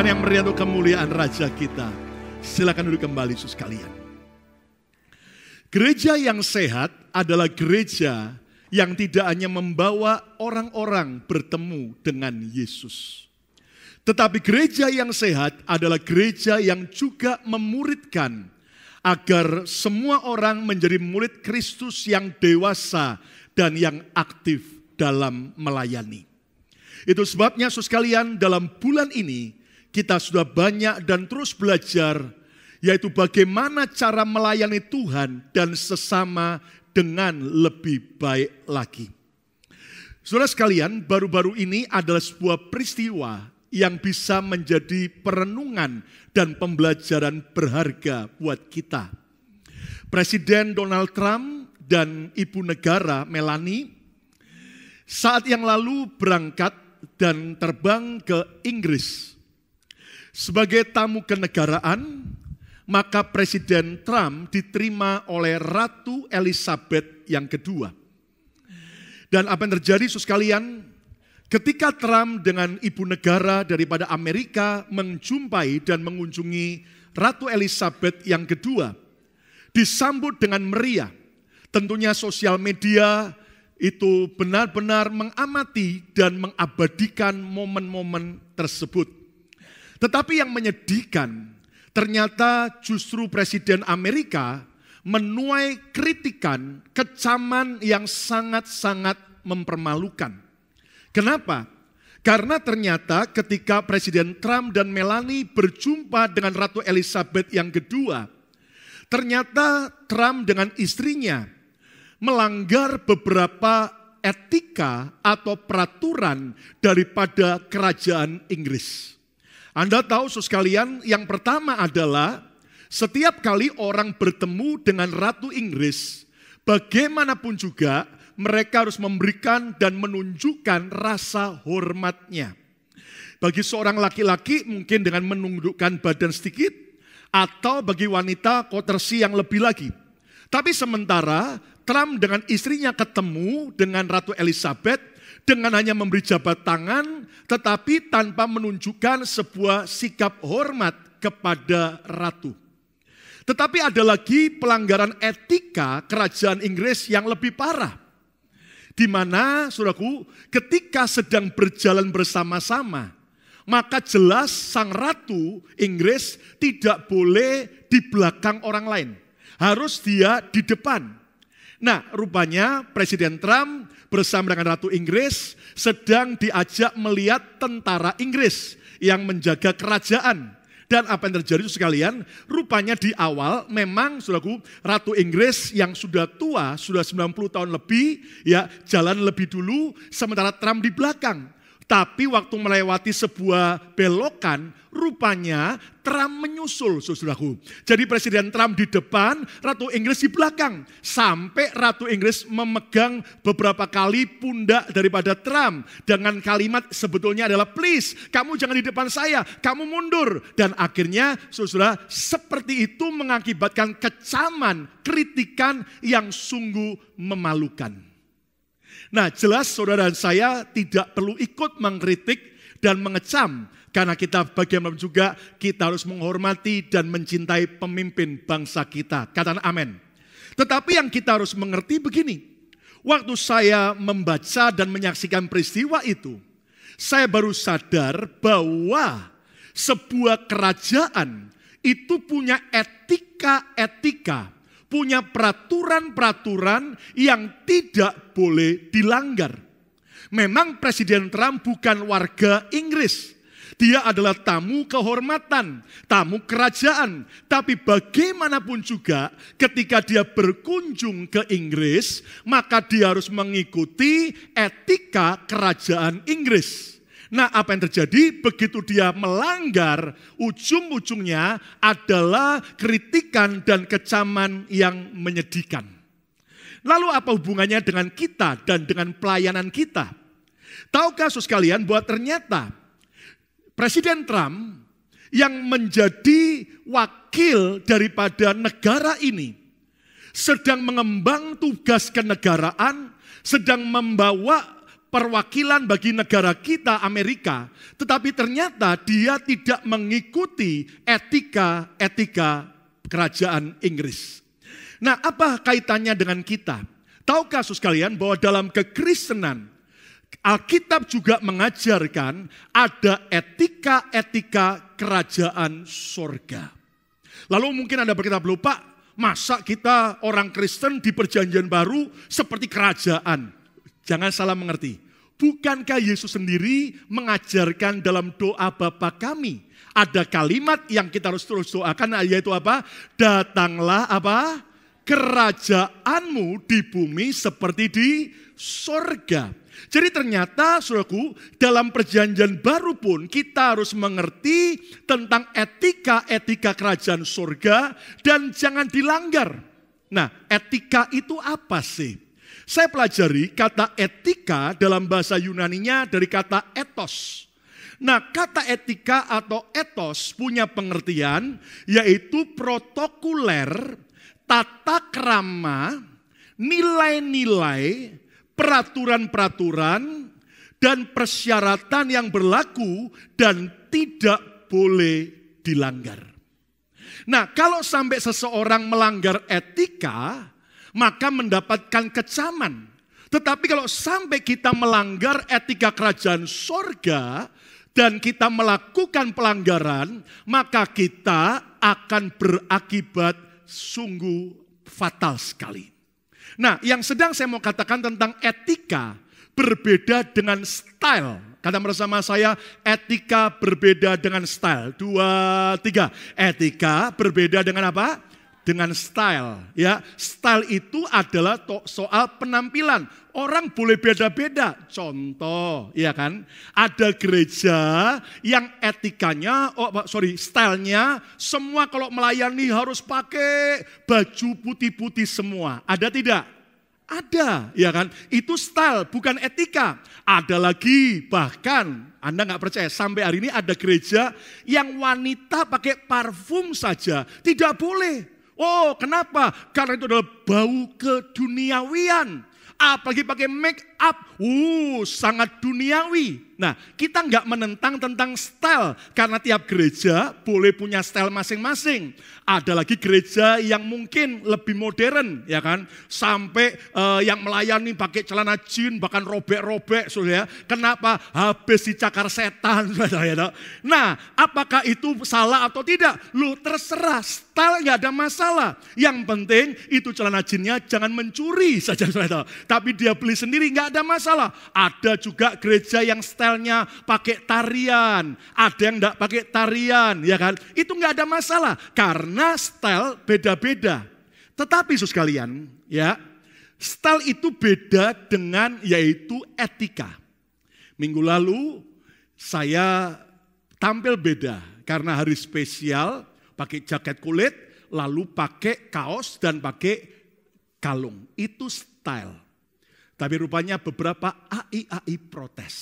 yang untuk kemuliaan Raja kita. Silakan duduk kembali Yesus kalian. Gereja yang sehat adalah gereja yang tidak hanya membawa orang-orang bertemu dengan Yesus. Tetapi gereja yang sehat adalah gereja yang juga memuridkan agar semua orang menjadi murid Kristus yang dewasa dan yang aktif dalam melayani. Itu sebabnya Yesus kalian dalam bulan ini kita sudah banyak dan terus belajar, yaitu bagaimana cara melayani Tuhan dan sesama dengan lebih baik lagi. Saudara sekalian, baru-baru ini adalah sebuah peristiwa yang bisa menjadi perenungan dan pembelajaran berharga buat kita. Presiden Donald Trump dan ibu negara Melanie saat yang lalu berangkat dan terbang ke Inggris sebagai tamu kenegaraan, maka Presiden Trump diterima oleh Ratu Elizabeth yang kedua. Dan apa yang terjadi, sus kalian, ketika Trump dengan ibu negara daripada Amerika menjumpai dan mengunjungi Ratu Elizabeth yang kedua, disambut dengan meriah. Tentunya sosial media itu benar-benar mengamati dan mengabadikan momen-momen tersebut. Tetapi yang menyedihkan, ternyata justru Presiden Amerika menuai kritikan, kecaman yang sangat-sangat mempermalukan. Kenapa? Karena ternyata ketika Presiden Trump dan Melanie berjumpa dengan Ratu Elizabeth yang kedua, ternyata Trump dengan istrinya melanggar beberapa etika atau peraturan daripada kerajaan Inggris. Anda tahu sekalian, yang pertama adalah setiap kali orang bertemu dengan Ratu Inggris, bagaimanapun juga mereka harus memberikan dan menunjukkan rasa hormatnya. Bagi seorang laki-laki mungkin dengan menundukkan badan sedikit, atau bagi wanita kotersi yang lebih lagi. Tapi sementara Trump dengan istrinya ketemu dengan Ratu Elizabeth, dengan hanya memberi jabat tangan tetapi tanpa menunjukkan sebuah sikap hormat kepada ratu. Tetapi ada lagi pelanggaran etika kerajaan Inggris yang lebih parah. Di mana, suraku, ketika sedang berjalan bersama-sama, maka jelas sang ratu Inggris tidak boleh di belakang orang lain. Harus dia di depan. Nah, rupanya Presiden Trump bersama dengan Ratu Inggris sedang diajak melihat tentara Inggris yang menjaga kerajaan. Dan apa yang terjadi itu sekalian, rupanya di awal memang saudaraku Ratu Inggris yang sudah tua, sudah 90 tahun lebih, ya jalan lebih dulu, sementara Trump di belakang. Tapi waktu melewati sebuah belokan, rupanya Trump menyusul, saudaraku. Jadi Presiden Trump di depan, Ratu Inggris di belakang. Sampai Ratu Inggris memegang beberapa kali pundak daripada Trump. Dengan kalimat sebetulnya adalah, please, kamu jangan di depan saya, kamu mundur. Dan akhirnya, saudara, seperti itu mengakibatkan kecaman, kritikan yang sungguh memalukan. Nah jelas saudara dan saya tidak perlu ikut mengkritik dan mengecam. Karena kita bagaimana juga kita harus menghormati dan mencintai pemimpin bangsa kita. Katakan amin. Tetapi yang kita harus mengerti begini. Waktu saya membaca dan menyaksikan peristiwa itu, saya baru sadar bahwa sebuah kerajaan itu punya etika-etika punya peraturan-peraturan yang tidak boleh dilanggar. Memang Presiden Trump bukan warga Inggris. Dia adalah tamu kehormatan, tamu kerajaan. Tapi bagaimanapun juga ketika dia berkunjung ke Inggris, maka dia harus mengikuti etika kerajaan Inggris. Nah apa yang terjadi? Begitu dia melanggar, ujung-ujungnya adalah kritikan dan kecaman yang menyedihkan. Lalu apa hubungannya dengan kita dan dengan pelayanan kita? Tahu kasus kalian buat ternyata Presiden Trump yang menjadi wakil daripada negara ini sedang mengembang tugas kenegaraan, sedang membawa perwakilan bagi negara kita Amerika, tetapi ternyata dia tidak mengikuti etika-etika kerajaan Inggris. Nah, apa kaitannya dengan kita? Tahu kasus kalian bahwa dalam kekristenan Alkitab juga mengajarkan ada etika-etika kerajaan sorga. Lalu mungkin Anda berkata, lupa, masa kita orang Kristen di perjanjian baru seperti kerajaan? Jangan salah mengerti. Bukankah Yesus sendiri mengajarkan dalam doa Bapa kami? Ada kalimat yang kita harus terus doakan yaitu apa? Datanglah apa? Kerajaanmu di bumi seperti di sorga. Jadi ternyata saudaraku dalam perjanjian baru pun kita harus mengerti tentang etika-etika kerajaan sorga dan jangan dilanggar. Nah etika itu apa sih? Saya pelajari kata etika dalam bahasa Yunaninya dari kata etos. Nah, kata etika atau etos punya pengertian yaitu protokuler, tata krama, nilai-nilai, peraturan-peraturan, dan persyaratan yang berlaku dan tidak boleh dilanggar. Nah, kalau sampai seseorang melanggar etika, maka mendapatkan kecaman. Tetapi kalau sampai kita melanggar etika kerajaan sorga dan kita melakukan pelanggaran, maka kita akan berakibat sungguh fatal sekali. Nah, yang sedang saya mau katakan tentang etika berbeda dengan style Kata bersama saya, etika berbeda dengan style. Dua, tiga. Etika berbeda dengan apa? dengan style. Ya, style itu adalah soal penampilan. Orang boleh beda-beda. Contoh, ya kan? Ada gereja yang etikanya, oh sorry, stylenya semua kalau melayani harus pakai baju putih-putih semua. Ada tidak? Ada, ya kan? Itu style, bukan etika. Ada lagi, bahkan Anda nggak percaya, sampai hari ini ada gereja yang wanita pakai parfum saja. Tidak boleh. Oh, kenapa? Karena itu adalah bau keduniawian. Apalagi pakai make up, uh, sangat duniawi. Nah, kita nggak menentang tentang style karena tiap gereja boleh punya style masing-masing. Ada lagi gereja yang mungkin lebih modern, ya kan? Sampai uh, yang melayani pakai celana jin, bahkan robek-robek, ya. Kenapa? Habis dicakar setan, saudara. Nah, apakah itu salah atau tidak? Lu terserah, style nggak ada masalah. Yang penting itu celana jinnya jangan mencuri saja, saudara. Tapi dia beli sendiri nggak ada masalah. Ada juga gereja yang stylenya pakai tarian, ada yang tidak pakai tarian, ya kan? Itu nggak ada masalah karena style beda-beda. Tetapi Yesus kalian, ya, style itu beda dengan yaitu etika. Minggu lalu saya tampil beda karena hari spesial pakai jaket kulit, lalu pakai kaos dan pakai kalung. Itu style. Tapi rupanya beberapa AI-AI protes.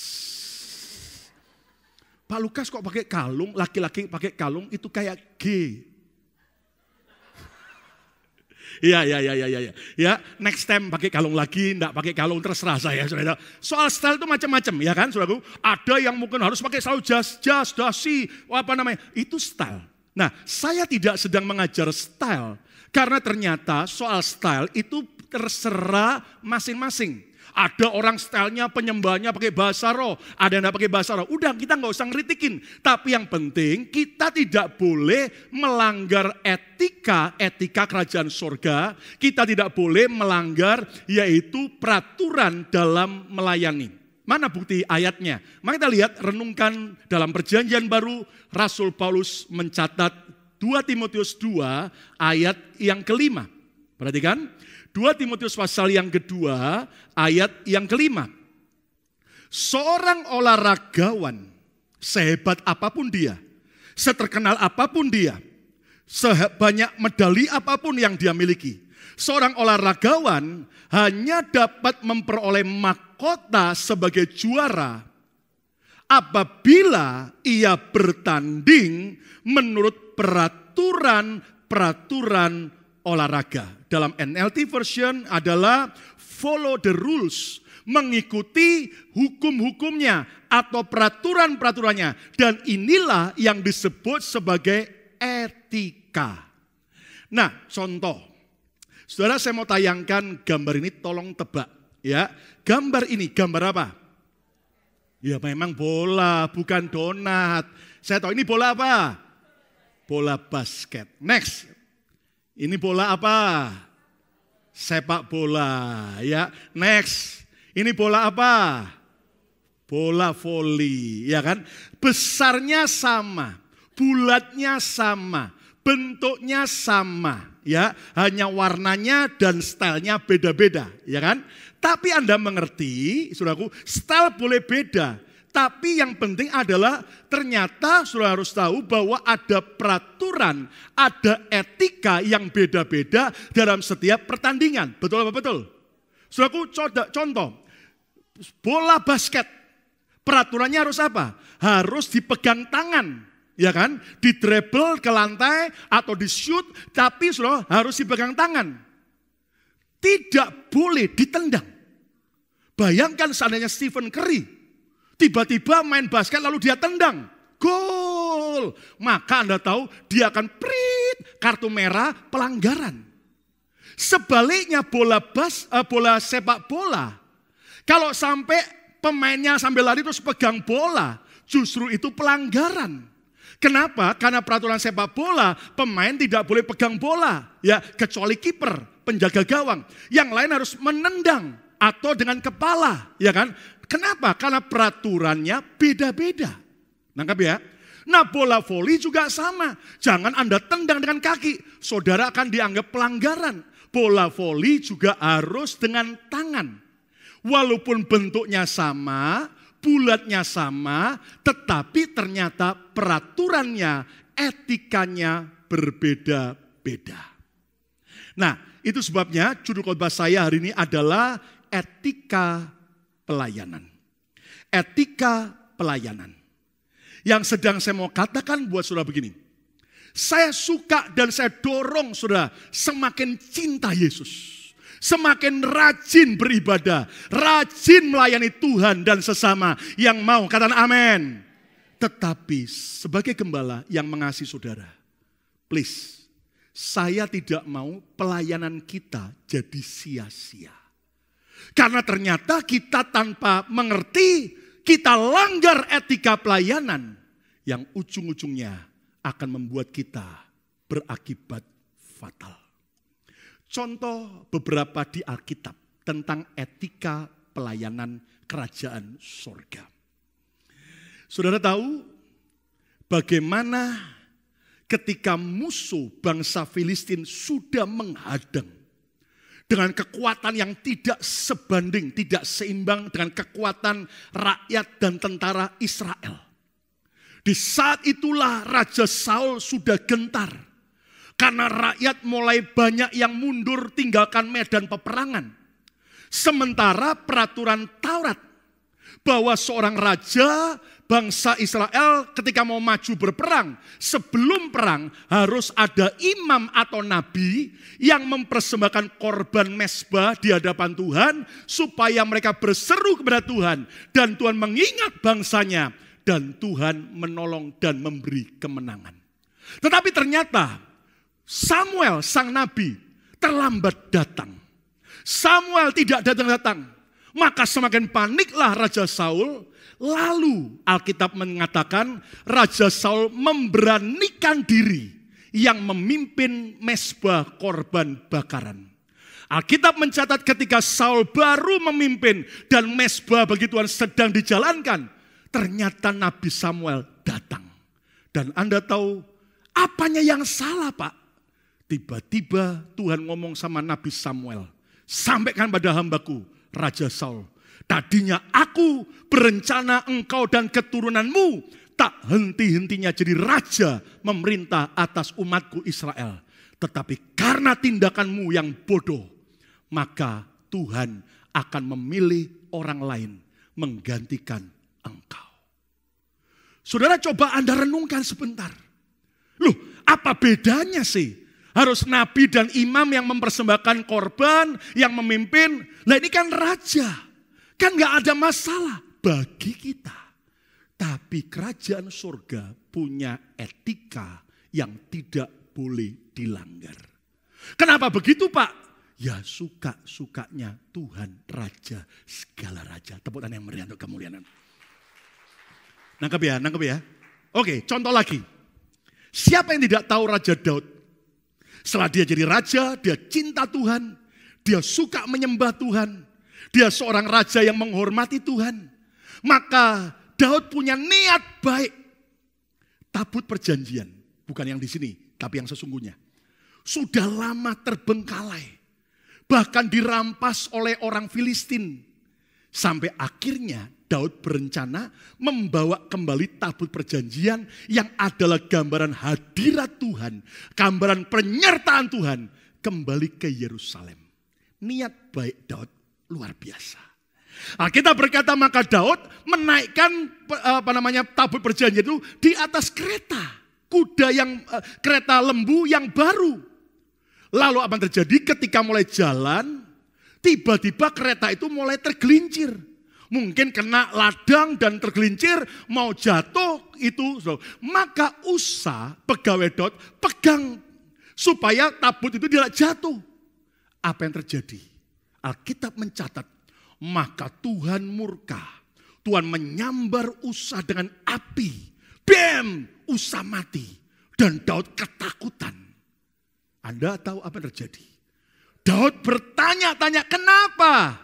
Pak Lukas kok pakai kalung, laki-laki pakai kalung itu kayak G. Iya, iya, iya, iya, iya. Ya. ya, next time pakai kalung lagi, enggak pakai kalung terserah saya, saudara. Soal style itu macam-macam, ya kan, saudaraku? Ada yang mungkin harus pakai selalu jas, jas, dasi, apa namanya? Itu style. Nah, saya tidak sedang mengajar style, karena ternyata soal style itu terserah masing-masing. Ada orang stylenya penyembahnya pakai bahasa roh, ada yang pakai bahasa roh. Udah kita nggak usah ngeritikin. Tapi yang penting kita tidak boleh melanggar etika, etika kerajaan surga. Kita tidak boleh melanggar yaitu peraturan dalam melayani. Mana bukti ayatnya? Mari kita lihat renungkan dalam perjanjian baru Rasul Paulus mencatat 2 Timotius 2 ayat yang kelima. Perhatikan, 2 Timotius pasal yang kedua, ayat yang kelima. Seorang olahragawan, sehebat apapun dia, seterkenal apapun dia, sebanyak medali apapun yang dia miliki, seorang olahragawan hanya dapat memperoleh mahkota sebagai juara apabila ia bertanding menurut peraturan-peraturan olahraga dalam NLT version adalah follow the rules, mengikuti hukum-hukumnya atau peraturan-peraturannya. Dan inilah yang disebut sebagai etika. Nah, contoh. Saudara saya mau tayangkan gambar ini tolong tebak ya. Gambar ini gambar apa? Ya memang bola, bukan donat. Saya tahu ini bola apa? Bola basket. Next, ini bola apa? Sepak bola, ya. Next, ini bola apa? Bola voli, ya kan? Besarnya sama, bulatnya sama, bentuknya sama, ya. Hanya warnanya dan stylenya beda-beda, ya kan? Tapi Anda mengerti, saudaraku, style boleh beda, tapi yang penting adalah ternyata sudah harus tahu bahwa ada peraturan, ada etika yang beda-beda dalam setiap pertandingan. Betul apa betul? Saudaraku contoh, bola basket. Peraturannya harus apa? Harus dipegang tangan. Ya kan? Di dribble ke lantai atau di shoot, tapi sudah harus dipegang tangan. Tidak boleh ditendang. Bayangkan seandainya Stephen Curry Tiba-tiba main basket lalu dia tendang. Gol. Maka Anda tahu dia akan prit kartu merah pelanggaran. Sebaliknya bola bas eh, bola sepak bola. Kalau sampai pemainnya sambil lari terus pegang bola, justru itu pelanggaran. Kenapa? Karena peraturan sepak bola, pemain tidak boleh pegang bola, ya, kecuali kiper, penjaga gawang. Yang lain harus menendang atau dengan kepala, ya kan? Kenapa? Karena peraturannya beda-beda. Nangkap ya? Nah bola voli juga sama. Jangan Anda tendang dengan kaki. Saudara akan dianggap pelanggaran. Bola voli juga harus dengan tangan. Walaupun bentuknya sama, bulatnya sama, tetapi ternyata peraturannya, etikanya berbeda-beda. Nah, itu sebabnya judul khotbah saya hari ini adalah etika pelayanan. Etika pelayanan. Yang sedang saya mau katakan buat saudara begini. Saya suka dan saya dorong saudara semakin cinta Yesus. Semakin rajin beribadah, rajin melayani Tuhan dan sesama yang mau. Katakan amin. Tetapi sebagai gembala yang mengasihi saudara, please, saya tidak mau pelayanan kita jadi sia-sia. Karena ternyata kita tanpa mengerti, kita langgar etika pelayanan yang ujung-ujungnya akan membuat kita berakibat fatal. Contoh beberapa di Alkitab tentang etika pelayanan kerajaan sorga. Saudara tahu bagaimana ketika musuh bangsa Filistin sudah menghadang dengan kekuatan yang tidak sebanding, tidak seimbang dengan kekuatan rakyat dan tentara Israel. Di saat itulah Raja Saul sudah gentar. Karena rakyat mulai banyak yang mundur tinggalkan medan peperangan. Sementara peraturan Taurat bahwa seorang raja bangsa Israel ketika mau maju berperang, sebelum perang harus ada imam atau nabi yang mempersembahkan korban mesbah di hadapan Tuhan supaya mereka berseru kepada Tuhan dan Tuhan mengingat bangsanya dan Tuhan menolong dan memberi kemenangan. Tetapi ternyata Samuel sang nabi terlambat datang. Samuel tidak datang-datang. Maka semakin paniklah Raja Saul Lalu Alkitab mengatakan Raja Saul memberanikan diri yang memimpin mesbah korban bakaran. Alkitab mencatat ketika Saul baru memimpin dan mesbah bagi Tuhan sedang dijalankan. Ternyata Nabi Samuel datang. Dan Anda tahu apanya yang salah pak? Tiba-tiba Tuhan ngomong sama Nabi Samuel. Sampaikan pada hambaku, Raja Saul. Tadinya aku berencana engkau dan keturunanmu tak henti-hentinya jadi raja memerintah atas umatku Israel. Tetapi karena tindakanmu yang bodoh, maka Tuhan akan memilih orang lain menggantikan engkau. Saudara coba Anda renungkan sebentar. Loh, apa bedanya sih harus nabi dan imam yang mempersembahkan korban, yang memimpin. Nah ini kan raja. Kan gak ada masalah bagi kita. Tapi kerajaan surga punya etika yang tidak boleh dilanggar. Kenapa begitu Pak? Ya suka-sukanya Tuhan Raja segala Raja. Tepuk tangan yang meriah untuk kemuliaan. Nangkep ya, nangkep ya. Oke, contoh lagi. Siapa yang tidak tahu Raja Daud? Setelah dia jadi raja, dia cinta Tuhan, dia suka menyembah Tuhan, dia seorang raja yang menghormati Tuhan. Maka Daud punya niat baik. Tabut perjanjian, bukan yang di sini, tapi yang sesungguhnya. Sudah lama terbengkalai. Bahkan dirampas oleh orang Filistin. Sampai akhirnya Daud berencana membawa kembali tabut perjanjian yang adalah gambaran hadirat Tuhan, gambaran penyertaan Tuhan kembali ke Yerusalem. Niat baik Daud luar biasa. Nah, kita berkata maka Daud menaikkan apa namanya tabut perjanjian itu di atas kereta, kuda yang eh, kereta lembu yang baru. Lalu apa yang terjadi ketika mulai jalan, tiba-tiba kereta itu mulai tergelincir. Mungkin kena ladang dan tergelincir, mau jatuh itu. Maka usah pegawai Daud, pegang supaya tabut itu tidak jatuh. Apa yang terjadi? Alkitab mencatat, maka Tuhan murka. Tuhan menyambar Usa dengan api. Bam! Usa mati. Dan Daud ketakutan. Anda tahu apa yang terjadi? Daud bertanya-tanya, kenapa?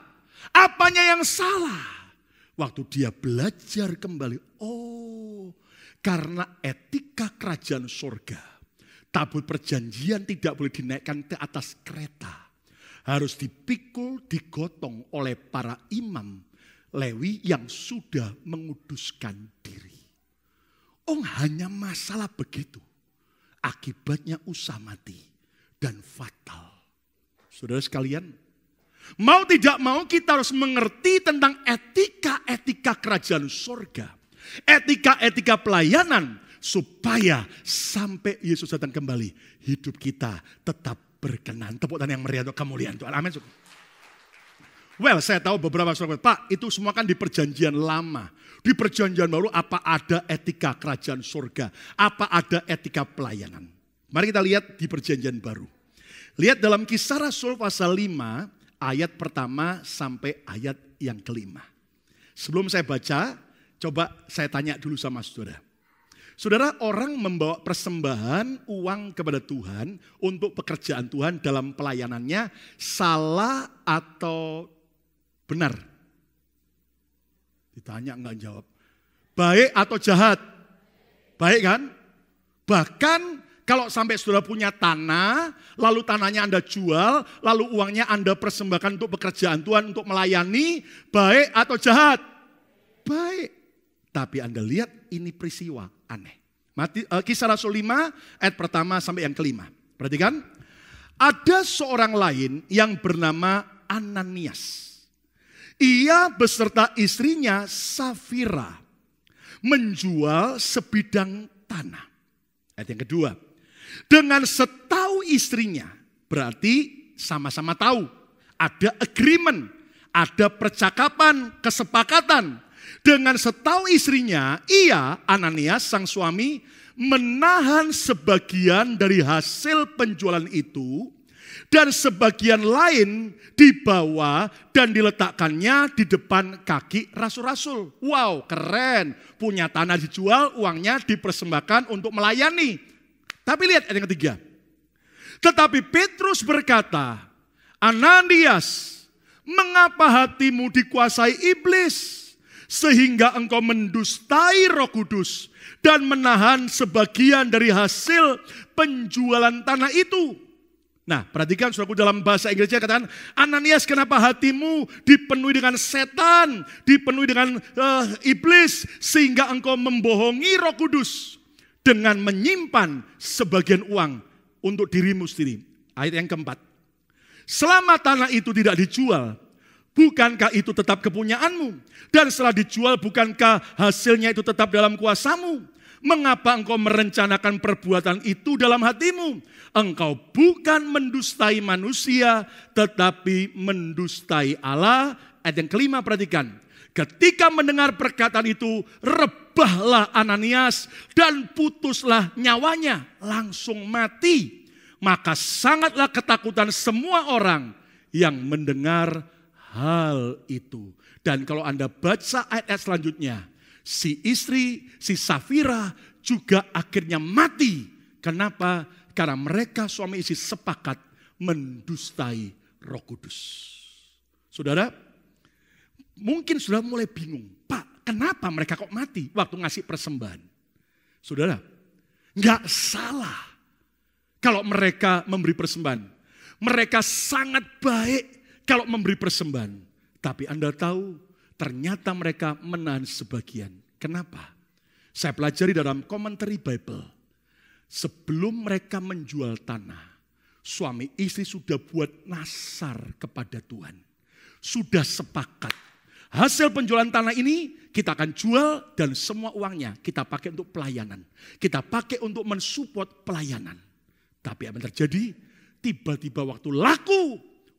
Apanya yang salah? Waktu dia belajar kembali, oh karena etika kerajaan surga Tabut perjanjian tidak boleh dinaikkan ke atas kereta harus dipikul, digotong oleh para imam Lewi yang sudah menguduskan diri. Oh, hanya masalah begitu. Akibatnya usah mati dan fatal. Saudara sekalian, mau tidak mau kita harus mengerti tentang etika-etika kerajaan surga, Etika-etika pelayanan supaya sampai Yesus datang kembali hidup kita tetap berkenan. Tepuk tangan yang meriah untuk kemuliaan Tuhan. Amin. Well, saya tahu beberapa sahabat, Pak, itu semua kan di perjanjian lama. Di perjanjian baru apa ada etika kerajaan surga? Apa ada etika pelayanan? Mari kita lihat di perjanjian baru. Lihat dalam kisah Rasul pasal 5, ayat pertama sampai ayat yang kelima. Sebelum saya baca, coba saya tanya dulu sama saudara. Saudara, orang membawa persembahan uang kepada Tuhan untuk pekerjaan Tuhan dalam pelayanannya salah atau benar? Ditanya enggak jawab. Baik atau jahat? Baik kan? Bahkan kalau sampai sudah punya tanah, lalu tanahnya Anda jual, lalu uangnya Anda persembahkan untuk pekerjaan Tuhan, untuk melayani, baik atau jahat? Baik. Tapi Anda lihat ini peristiwa aneh. Mati, uh, kisah Rasul 5 ayat pertama sampai yang kelima. Perhatikan. Ada seorang lain yang bernama Ananias. Ia beserta istrinya Safira menjual sebidang tanah. Ayat yang kedua. Dengan setahu istrinya berarti sama-sama tahu. Ada agreement, ada percakapan, kesepakatan dengan setahu istrinya, ia Ananias sang suami menahan sebagian dari hasil penjualan itu dan sebagian lain dibawa dan diletakkannya di depan kaki rasul-rasul. Wow, keren. Punya tanah dijual, uangnya dipersembahkan untuk melayani. Tapi lihat yang ketiga. Tetapi Petrus berkata, Ananias, mengapa hatimu dikuasai iblis? sehingga engkau mendustai Roh Kudus dan menahan sebagian dari hasil penjualan tanah itu. Nah, perhatikan saudaraku dalam bahasa Inggrisnya katakan, Ananias kenapa hatimu dipenuhi dengan setan, dipenuhi dengan uh, iblis, sehingga engkau membohongi roh kudus dengan menyimpan sebagian uang untuk dirimu sendiri. Ayat yang keempat. Selama tanah itu tidak dijual, Bukankah itu tetap kepunyaanmu? Dan setelah dijual, bukankah hasilnya itu tetap dalam kuasamu? Mengapa engkau merencanakan perbuatan itu dalam hatimu? Engkau bukan mendustai manusia, tetapi mendustai Allah. Ayat yang kelima, perhatikan. Ketika mendengar perkataan itu, rebahlah Ananias dan putuslah nyawanya. Langsung mati. Maka sangatlah ketakutan semua orang yang mendengar hal itu. Dan kalau Anda baca ayat-ayat selanjutnya, si istri, si Safira juga akhirnya mati. Kenapa? Karena mereka suami istri sepakat mendustai roh kudus. Saudara, mungkin sudah mulai bingung. Pak, kenapa mereka kok mati waktu ngasih persembahan? Saudara, nggak salah kalau mereka memberi persembahan. Mereka sangat baik kalau memberi persembahan. Tapi Anda tahu, ternyata mereka menahan sebagian. Kenapa? Saya pelajari dalam commentary Bible. Sebelum mereka menjual tanah, suami istri sudah buat nasar kepada Tuhan. Sudah sepakat. Hasil penjualan tanah ini kita akan jual dan semua uangnya kita pakai untuk pelayanan. Kita pakai untuk mensupport pelayanan. Tapi apa yang terjadi? Tiba-tiba waktu laku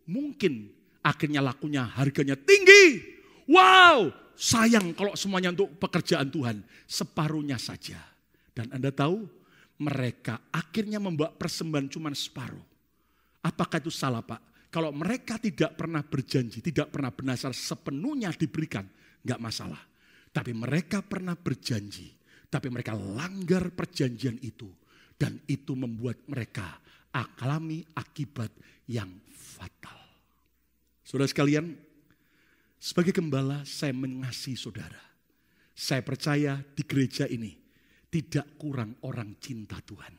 mungkin akhirnya lakunya harganya tinggi. Wow, sayang kalau semuanya untuk pekerjaan Tuhan, separuhnya saja. Dan Anda tahu, mereka akhirnya membawa persembahan cuma separuh. Apakah itu salah Pak? Kalau mereka tidak pernah berjanji, tidak pernah benar sepenuhnya diberikan, enggak masalah. Tapi mereka pernah berjanji, tapi mereka langgar perjanjian itu. Dan itu membuat mereka alami akibat yang fatal. Saudara sekalian, sebagai gembala saya mengasihi saudara. Saya percaya di gereja ini tidak kurang orang cinta Tuhan.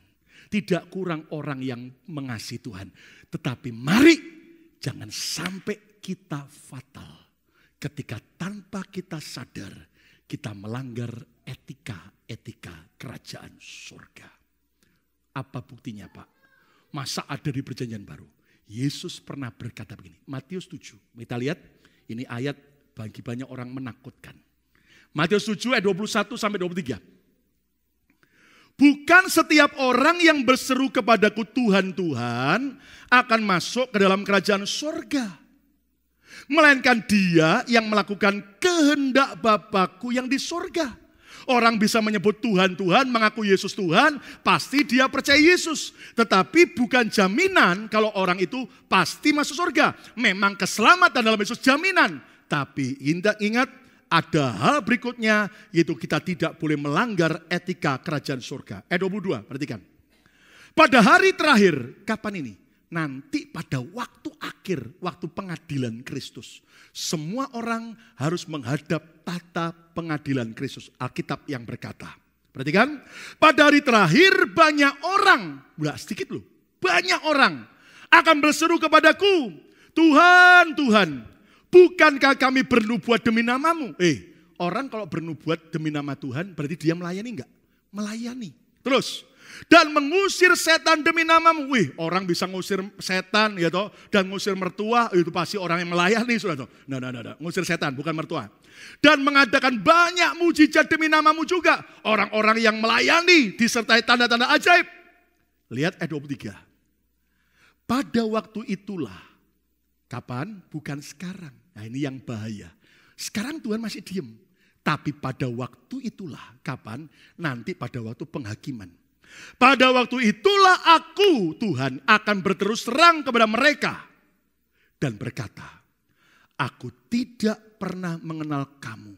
Tidak kurang orang yang mengasihi Tuhan. Tetapi mari jangan sampai kita fatal. Ketika tanpa kita sadar kita melanggar etika-etika kerajaan surga. Apa buktinya Pak? masa ada di perjanjian baru. Yesus pernah berkata begini, Matius 7. Kita lihat, ini ayat bagi banyak orang menakutkan. Matius 7 ayat 21 sampai 23. Bukan setiap orang yang berseru kepadaku Tuhan, Tuhan akan masuk ke dalam kerajaan sorga. Melainkan dia yang melakukan kehendak Bapakku yang di sorga. Orang bisa menyebut Tuhan Tuhan, mengaku Yesus Tuhan, pasti dia percaya Yesus. Tetapi bukan jaminan kalau orang itu pasti masuk surga. Memang keselamatan dalam Yesus jaminan. Tapi indah ingat ada hal berikutnya yaitu kita tidak boleh melanggar etika kerajaan surga. Edo eh, 22, perhatikan. Pada hari terakhir, kapan ini? nanti pada waktu akhir, waktu pengadilan Kristus. Semua orang harus menghadap tata pengadilan Kristus. Alkitab yang berkata. Perhatikan, pada hari terakhir banyak orang, udah sedikit loh, banyak orang akan berseru kepadaku, Tuhan, Tuhan, bukankah kami bernubuat demi namamu? Eh, orang kalau bernubuat demi nama Tuhan berarti dia melayani enggak? Melayani. Terus, dan mengusir setan demi namamu. Wih, orang bisa ngusir setan ya toh dan ngusir mertua itu pasti orang yang melayani sudah toh. Nah, nah, nah, nah, ngusir setan bukan mertua. Dan mengadakan banyak mujizat demi namamu juga. Orang-orang yang melayani disertai tanda-tanda ajaib. Lihat ayat 23. Pada waktu itulah. Kapan? Bukan sekarang. Nah ini yang bahaya. Sekarang Tuhan masih diem. Tapi pada waktu itulah, kapan? Nanti pada waktu penghakiman. Pada waktu itulah aku Tuhan akan berterus terang kepada mereka dan berkata, Aku tidak pernah mengenal kamu.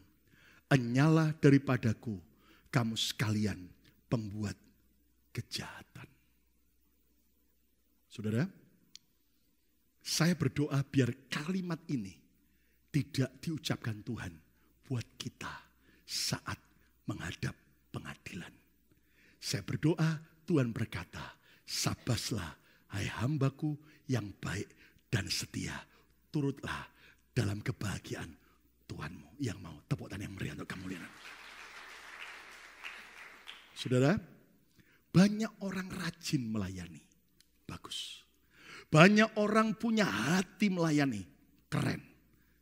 Enyala daripadaku, kamu sekalian pembuat kejahatan. Saudara, saya berdoa biar kalimat ini tidak diucapkan Tuhan buat kita saat menghadap pengadilan. Saya berdoa, Tuhan berkata, sabaslah hai hambaku yang baik dan setia. Turutlah dalam kebahagiaan Tuhanmu yang mau. Tepuk tangan yang meriah untuk kemuliaan. Saudara, banyak orang rajin melayani. Bagus. Banyak orang punya hati melayani. Keren.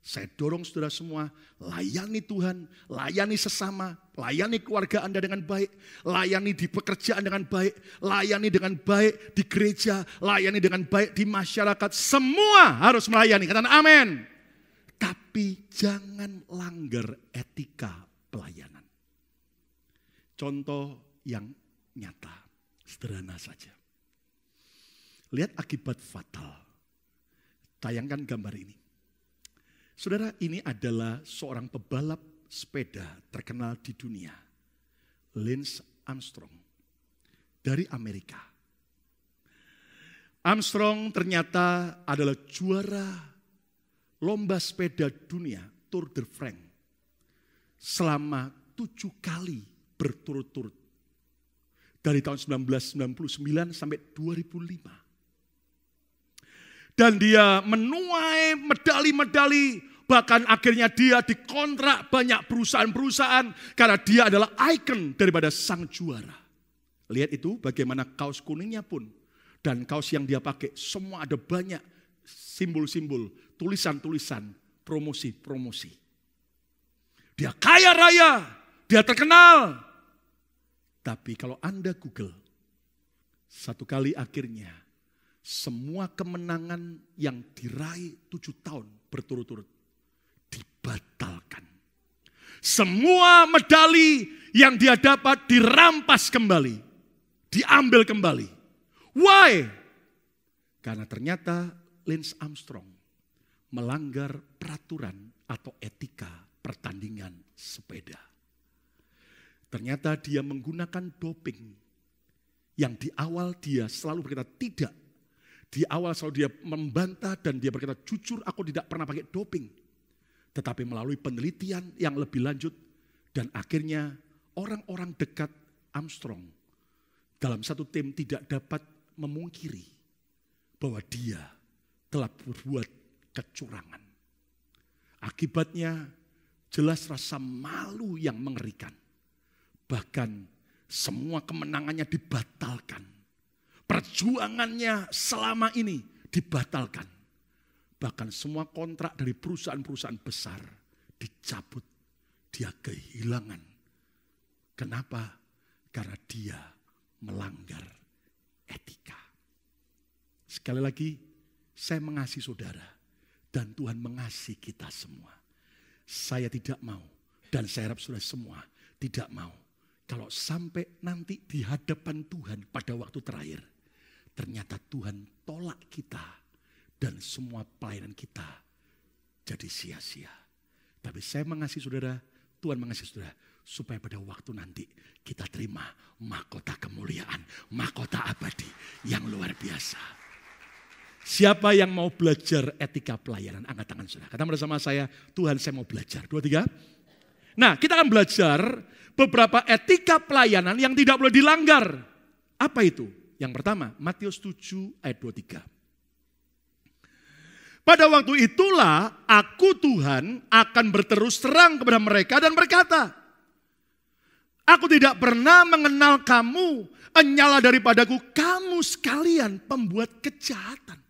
Saya dorong saudara semua, layani Tuhan, layani sesama, layani keluarga Anda dengan baik, layani di pekerjaan dengan baik, layani dengan baik di gereja, layani dengan baik di masyarakat. Semua harus melayani. Katakan amin. Tapi jangan langgar etika pelayanan. Contoh yang nyata, sederhana saja. Lihat akibat fatal. Tayangkan gambar ini. Saudara, ini adalah seorang pebalap sepeda terkenal di dunia. Lance Armstrong dari Amerika. Armstrong ternyata adalah juara lomba sepeda dunia Tour de France selama tujuh kali berturut-turut. Dari tahun 1999 sampai 2005. Dan dia menuai medali-medali, bahkan akhirnya dia dikontrak banyak perusahaan-perusahaan karena dia adalah ikon daripada sang juara. Lihat itu bagaimana kaos kuningnya pun dan kaos yang dia pakai semua ada banyak simbol-simbol, tulisan-tulisan, promosi-promosi. Dia kaya raya, dia terkenal. Tapi kalau Anda Google, satu kali akhirnya semua kemenangan yang diraih tujuh tahun berturut-turut dibatalkan. Semua medali yang dia dapat dirampas kembali, diambil kembali. Why? Karena ternyata Lance Armstrong melanggar peraturan atau etika pertandingan sepeda. Ternyata dia menggunakan doping yang di awal dia selalu berkata tidak di awal selalu dia membantah dan dia berkata, jujur aku tidak pernah pakai doping. Tetapi melalui penelitian yang lebih lanjut dan akhirnya orang-orang dekat Armstrong dalam satu tim tidak dapat memungkiri bahwa dia telah berbuat kecurangan. Akibatnya jelas rasa malu yang mengerikan. Bahkan semua kemenangannya dibatalkan Perjuangannya selama ini dibatalkan. Bahkan semua kontrak dari perusahaan-perusahaan besar dicabut. Dia kehilangan. Kenapa? Karena dia melanggar etika. Sekali lagi, saya mengasihi saudara dan Tuhan mengasihi kita semua. Saya tidak mau dan saya harap saudara semua tidak mau kalau sampai nanti di hadapan Tuhan pada waktu terakhir Ternyata Tuhan tolak kita dan semua pelayanan kita jadi sia-sia. Tapi saya mengasihi saudara, Tuhan mengasihi saudara supaya pada waktu nanti kita terima mahkota kemuliaan, mahkota abadi yang luar biasa. Siapa yang mau belajar etika pelayanan? Angkat tangan saudara. Kata bersama saya, Tuhan saya mau belajar. Dua, tiga. Nah, kita akan belajar beberapa etika pelayanan yang tidak boleh dilanggar. Apa itu? Yang pertama, Matius 7 ayat 23. Pada waktu itulah aku Tuhan akan berterus terang kepada mereka dan berkata, Aku tidak pernah mengenal kamu, enyala daripadaku kamu sekalian pembuat kejahatan.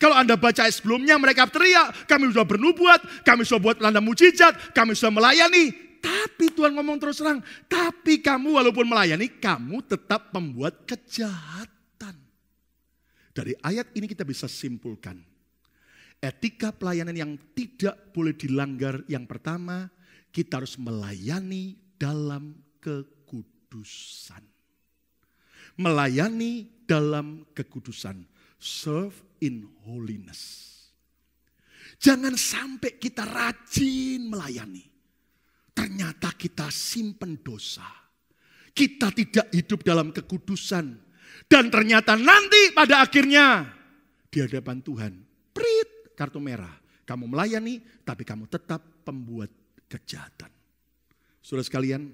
Kalau Anda baca sebelumnya mereka teriak, kami sudah bernubuat, kami sudah buat landa mujizat, kami sudah melayani. Tapi Tuhan ngomong terus terang, tapi kamu walaupun melayani, kamu tetap membuat kejahatan. Dari ayat ini kita bisa simpulkan. Etika pelayanan yang tidak boleh dilanggar yang pertama, kita harus melayani dalam kekudusan. Melayani dalam kekudusan. Serve in holiness. Jangan sampai kita rajin melayani ternyata kita simpen dosa. Kita tidak hidup dalam kekudusan. Dan ternyata nanti pada akhirnya di hadapan Tuhan, prit kartu merah. Kamu melayani tapi kamu tetap pembuat kejahatan. Saudara sekalian,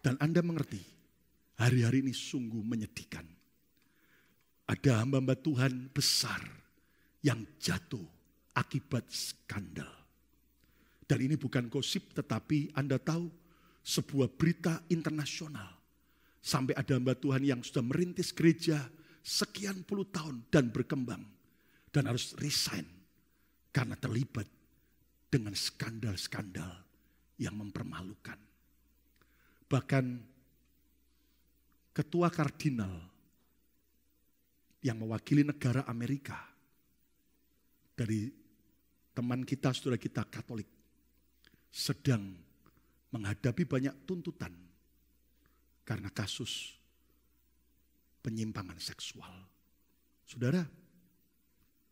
dan Anda mengerti, hari-hari ini sungguh menyedihkan. Ada hamba-hamba Tuhan besar yang jatuh akibat skandal. Dan ini bukan gosip tetapi Anda tahu sebuah berita internasional. Sampai ada hamba Tuhan yang sudah merintis gereja sekian puluh tahun dan berkembang. Dan harus resign karena terlibat dengan skandal-skandal yang mempermalukan. Bahkan ketua kardinal yang mewakili negara Amerika dari teman kita, saudara kita Katolik, sedang menghadapi banyak tuntutan karena kasus penyimpangan seksual. Saudara,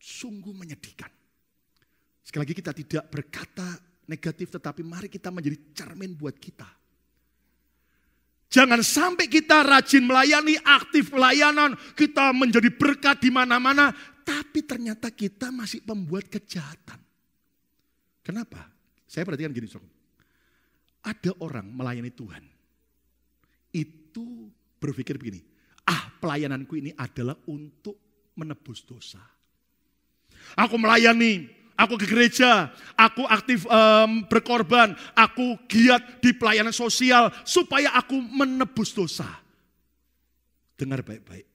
sungguh menyedihkan. Sekali lagi kita tidak berkata negatif tetapi mari kita menjadi cermin buat kita. Jangan sampai kita rajin melayani, aktif pelayanan, kita menjadi berkat di mana-mana, tapi ternyata kita masih pembuat kejahatan. Kenapa? Saya perhatikan gini, Sokom. Ada orang melayani Tuhan. Itu berpikir begini, ah pelayananku ini adalah untuk menebus dosa. Aku melayani, aku ke gereja, aku aktif um, berkorban, aku giat di pelayanan sosial supaya aku menebus dosa. Dengar baik-baik.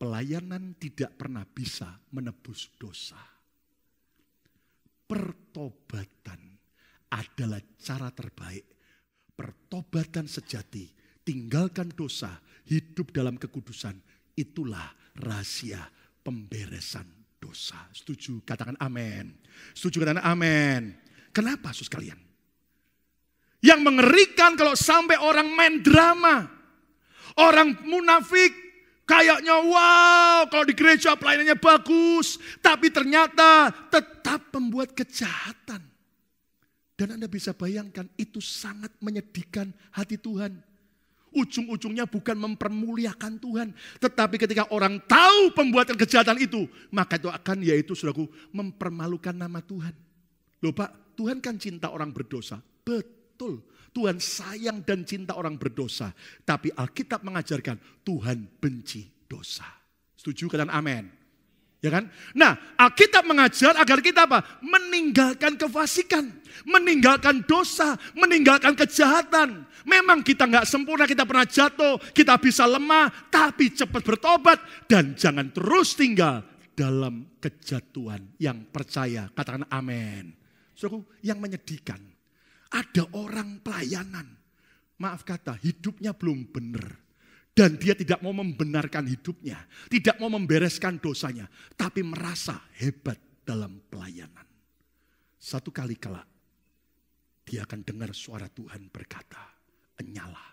Pelayanan tidak pernah bisa menebus dosa pertobatan adalah cara terbaik. Pertobatan sejati, tinggalkan dosa, hidup dalam kekudusan, itulah rahasia pemberesan dosa. Setuju? Katakan amin. Setuju katakan amin. Kenapa sus kalian? Yang mengerikan kalau sampai orang main drama. Orang munafik Kayaknya wow kalau di gereja pelayanannya bagus. Tapi ternyata tetap membuat kejahatan. Dan Anda bisa bayangkan itu sangat menyedihkan hati Tuhan. Ujung-ujungnya bukan mempermuliakan Tuhan. Tetapi ketika orang tahu pembuatan kejahatan itu. Maka itu akan yaitu suraku mempermalukan nama Tuhan. Loh Pak, Tuhan kan cinta orang berdosa. Betul. Tuhan sayang dan cinta orang berdosa. Tapi Alkitab mengajarkan Tuhan benci dosa. Setuju kalian amin? Ya kan? Nah, Alkitab mengajar agar kita apa? Meninggalkan kefasikan, meninggalkan dosa, meninggalkan kejahatan. Memang kita nggak sempurna, kita pernah jatuh, kita bisa lemah, tapi cepat bertobat dan jangan terus tinggal dalam kejatuhan yang percaya. Katakan amin. Suruh yang menyedihkan ada orang pelayanan. Maaf kata, hidupnya belum benar. Dan dia tidak mau membenarkan hidupnya. Tidak mau membereskan dosanya. Tapi merasa hebat dalam pelayanan. Satu kali kelak, dia akan dengar suara Tuhan berkata, Enyala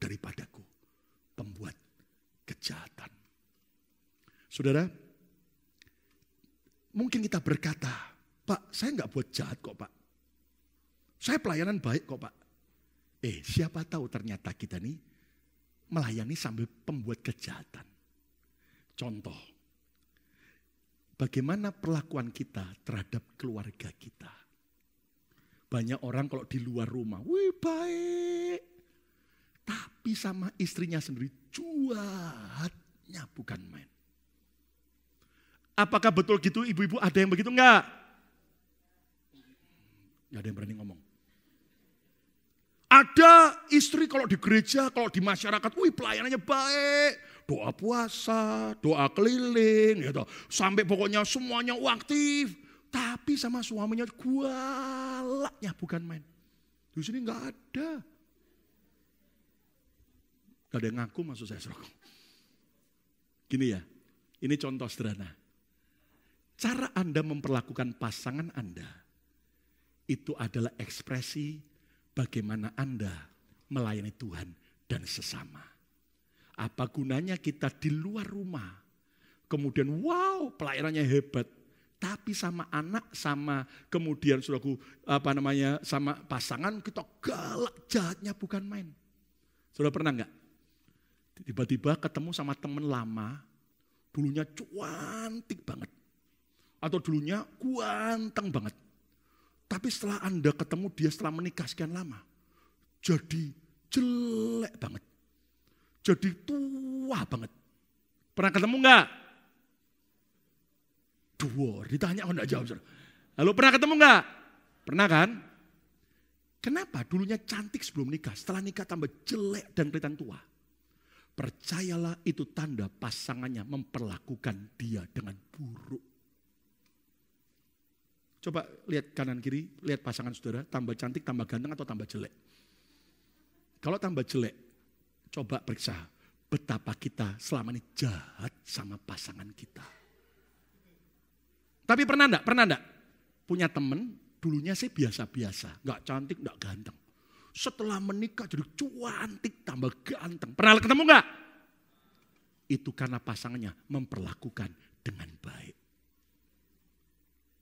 daripadaku, pembuat kejahatan. Saudara, mungkin kita berkata, Pak, saya nggak buat jahat kok Pak. Saya pelayanan baik kok Pak. Eh siapa tahu ternyata kita nih melayani sambil pembuat kejahatan. Contoh, bagaimana perlakuan kita terhadap keluarga kita. Banyak orang kalau di luar rumah, wih baik. Tapi sama istrinya sendiri cuatnya bukan main. Apakah betul gitu ibu-ibu ada yang begitu enggak? Enggak ada yang berani ngomong. Ada istri kalau di gereja, kalau di masyarakat, wih pelayanannya baik. Doa puasa, doa keliling, gitu. Sampai pokoknya semuanya aktif. Tapi sama suaminya gualaknya bukan main. Di sini nggak ada. Gak ada yang ngaku maksud saya. serok. Gini ya, ini contoh sederhana. Cara Anda memperlakukan pasangan Anda, itu adalah ekspresi bagaimana Anda melayani Tuhan dan sesama. Apa gunanya kita di luar rumah? Kemudian wow pelayanannya hebat. Tapi sama anak, sama kemudian suruhku, apa namanya, sama pasangan kita galak jahatnya bukan main. Sudah pernah enggak? Tiba-tiba ketemu sama temen lama, dulunya cuantik banget. Atau dulunya kuanteng banget tapi setelah Anda ketemu dia setelah menikah sekian lama, jadi jelek banget. Jadi tua banget. Pernah ketemu enggak? Dua, ditanya kok enggak jawab. Lalu pernah ketemu enggak? Pernah kan? Kenapa dulunya cantik sebelum nikah, setelah nikah tambah jelek dan kelihatan tua? Percayalah itu tanda pasangannya memperlakukan dia dengan buruk. Coba lihat kanan kiri, lihat pasangan saudara, tambah cantik, tambah ganteng atau tambah jelek. Kalau tambah jelek, coba periksa betapa kita selama ini jahat sama pasangan kita. Tapi pernah enggak? Pernah enggak? Punya temen, dulunya sih biasa-biasa, enggak cantik, enggak ganteng. Setelah menikah jadi cuantik tambah ganteng. Pernah ketemu enggak? Itu karena pasangannya memperlakukan dengan baik.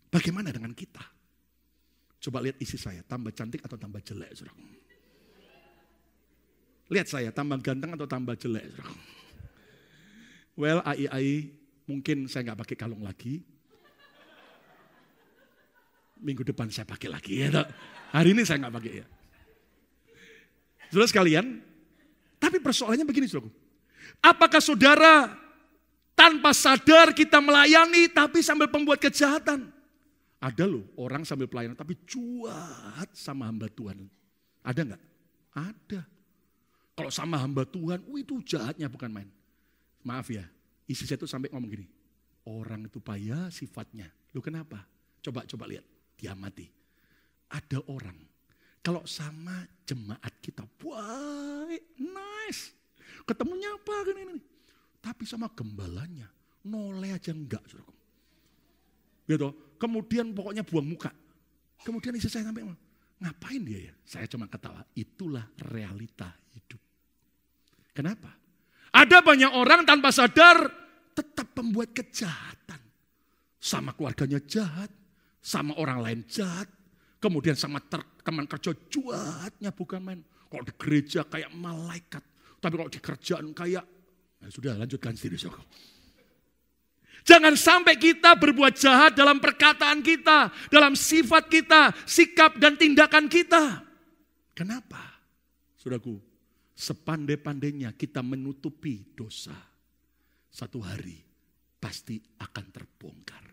Bagaimana dengan kita? Coba lihat isi saya, tambah cantik atau tambah jelek, saudara. Lihat saya, tambah ganteng atau tambah jelek, saudara. Well, ai ai mungkin saya nggak pakai kalung lagi. Minggu depan saya pakai lagi, ya. Tak? Hari ini saya nggak pakai ya. Saudara sekalian, tapi persoalannya begini, saudara. Apakah saudara tanpa sadar kita melayani tapi sambil pembuat kejahatan? Ada loh orang sambil pelayanan tapi cuat sama hamba Tuhan. Ada nggak? Ada. Kalau sama hamba Tuhan, wih itu jahatnya bukan main. Maaf ya, isi saya tuh sampai ngomong gini. Orang itu payah sifatnya. Lu kenapa? Coba coba lihat, diamati. Ada orang kalau sama jemaat kita wah nice. Ketemunya apa gini, gini. Tapi sama gembalanya noleh aja enggak, suruh gitu. Kemudian pokoknya buang muka. Kemudian istri saya sampai ngapain dia ya? Saya cuma ketawa. Itulah realita hidup. Kenapa? Ada banyak orang tanpa sadar tetap membuat kejahatan. Sama keluarganya jahat, sama orang lain jahat, kemudian sama teman kerja jahatnya bukan main. Kalau di gereja kayak malaikat, tapi kalau di kerjaan kayak, nah, sudah lanjutkan sendiri. Soko. Jangan sampai kita berbuat jahat dalam perkataan kita, dalam sifat kita, sikap dan tindakan kita. Kenapa? Saudaraku, sepandai-pandainya kita menutupi dosa. Satu hari pasti akan terbongkar.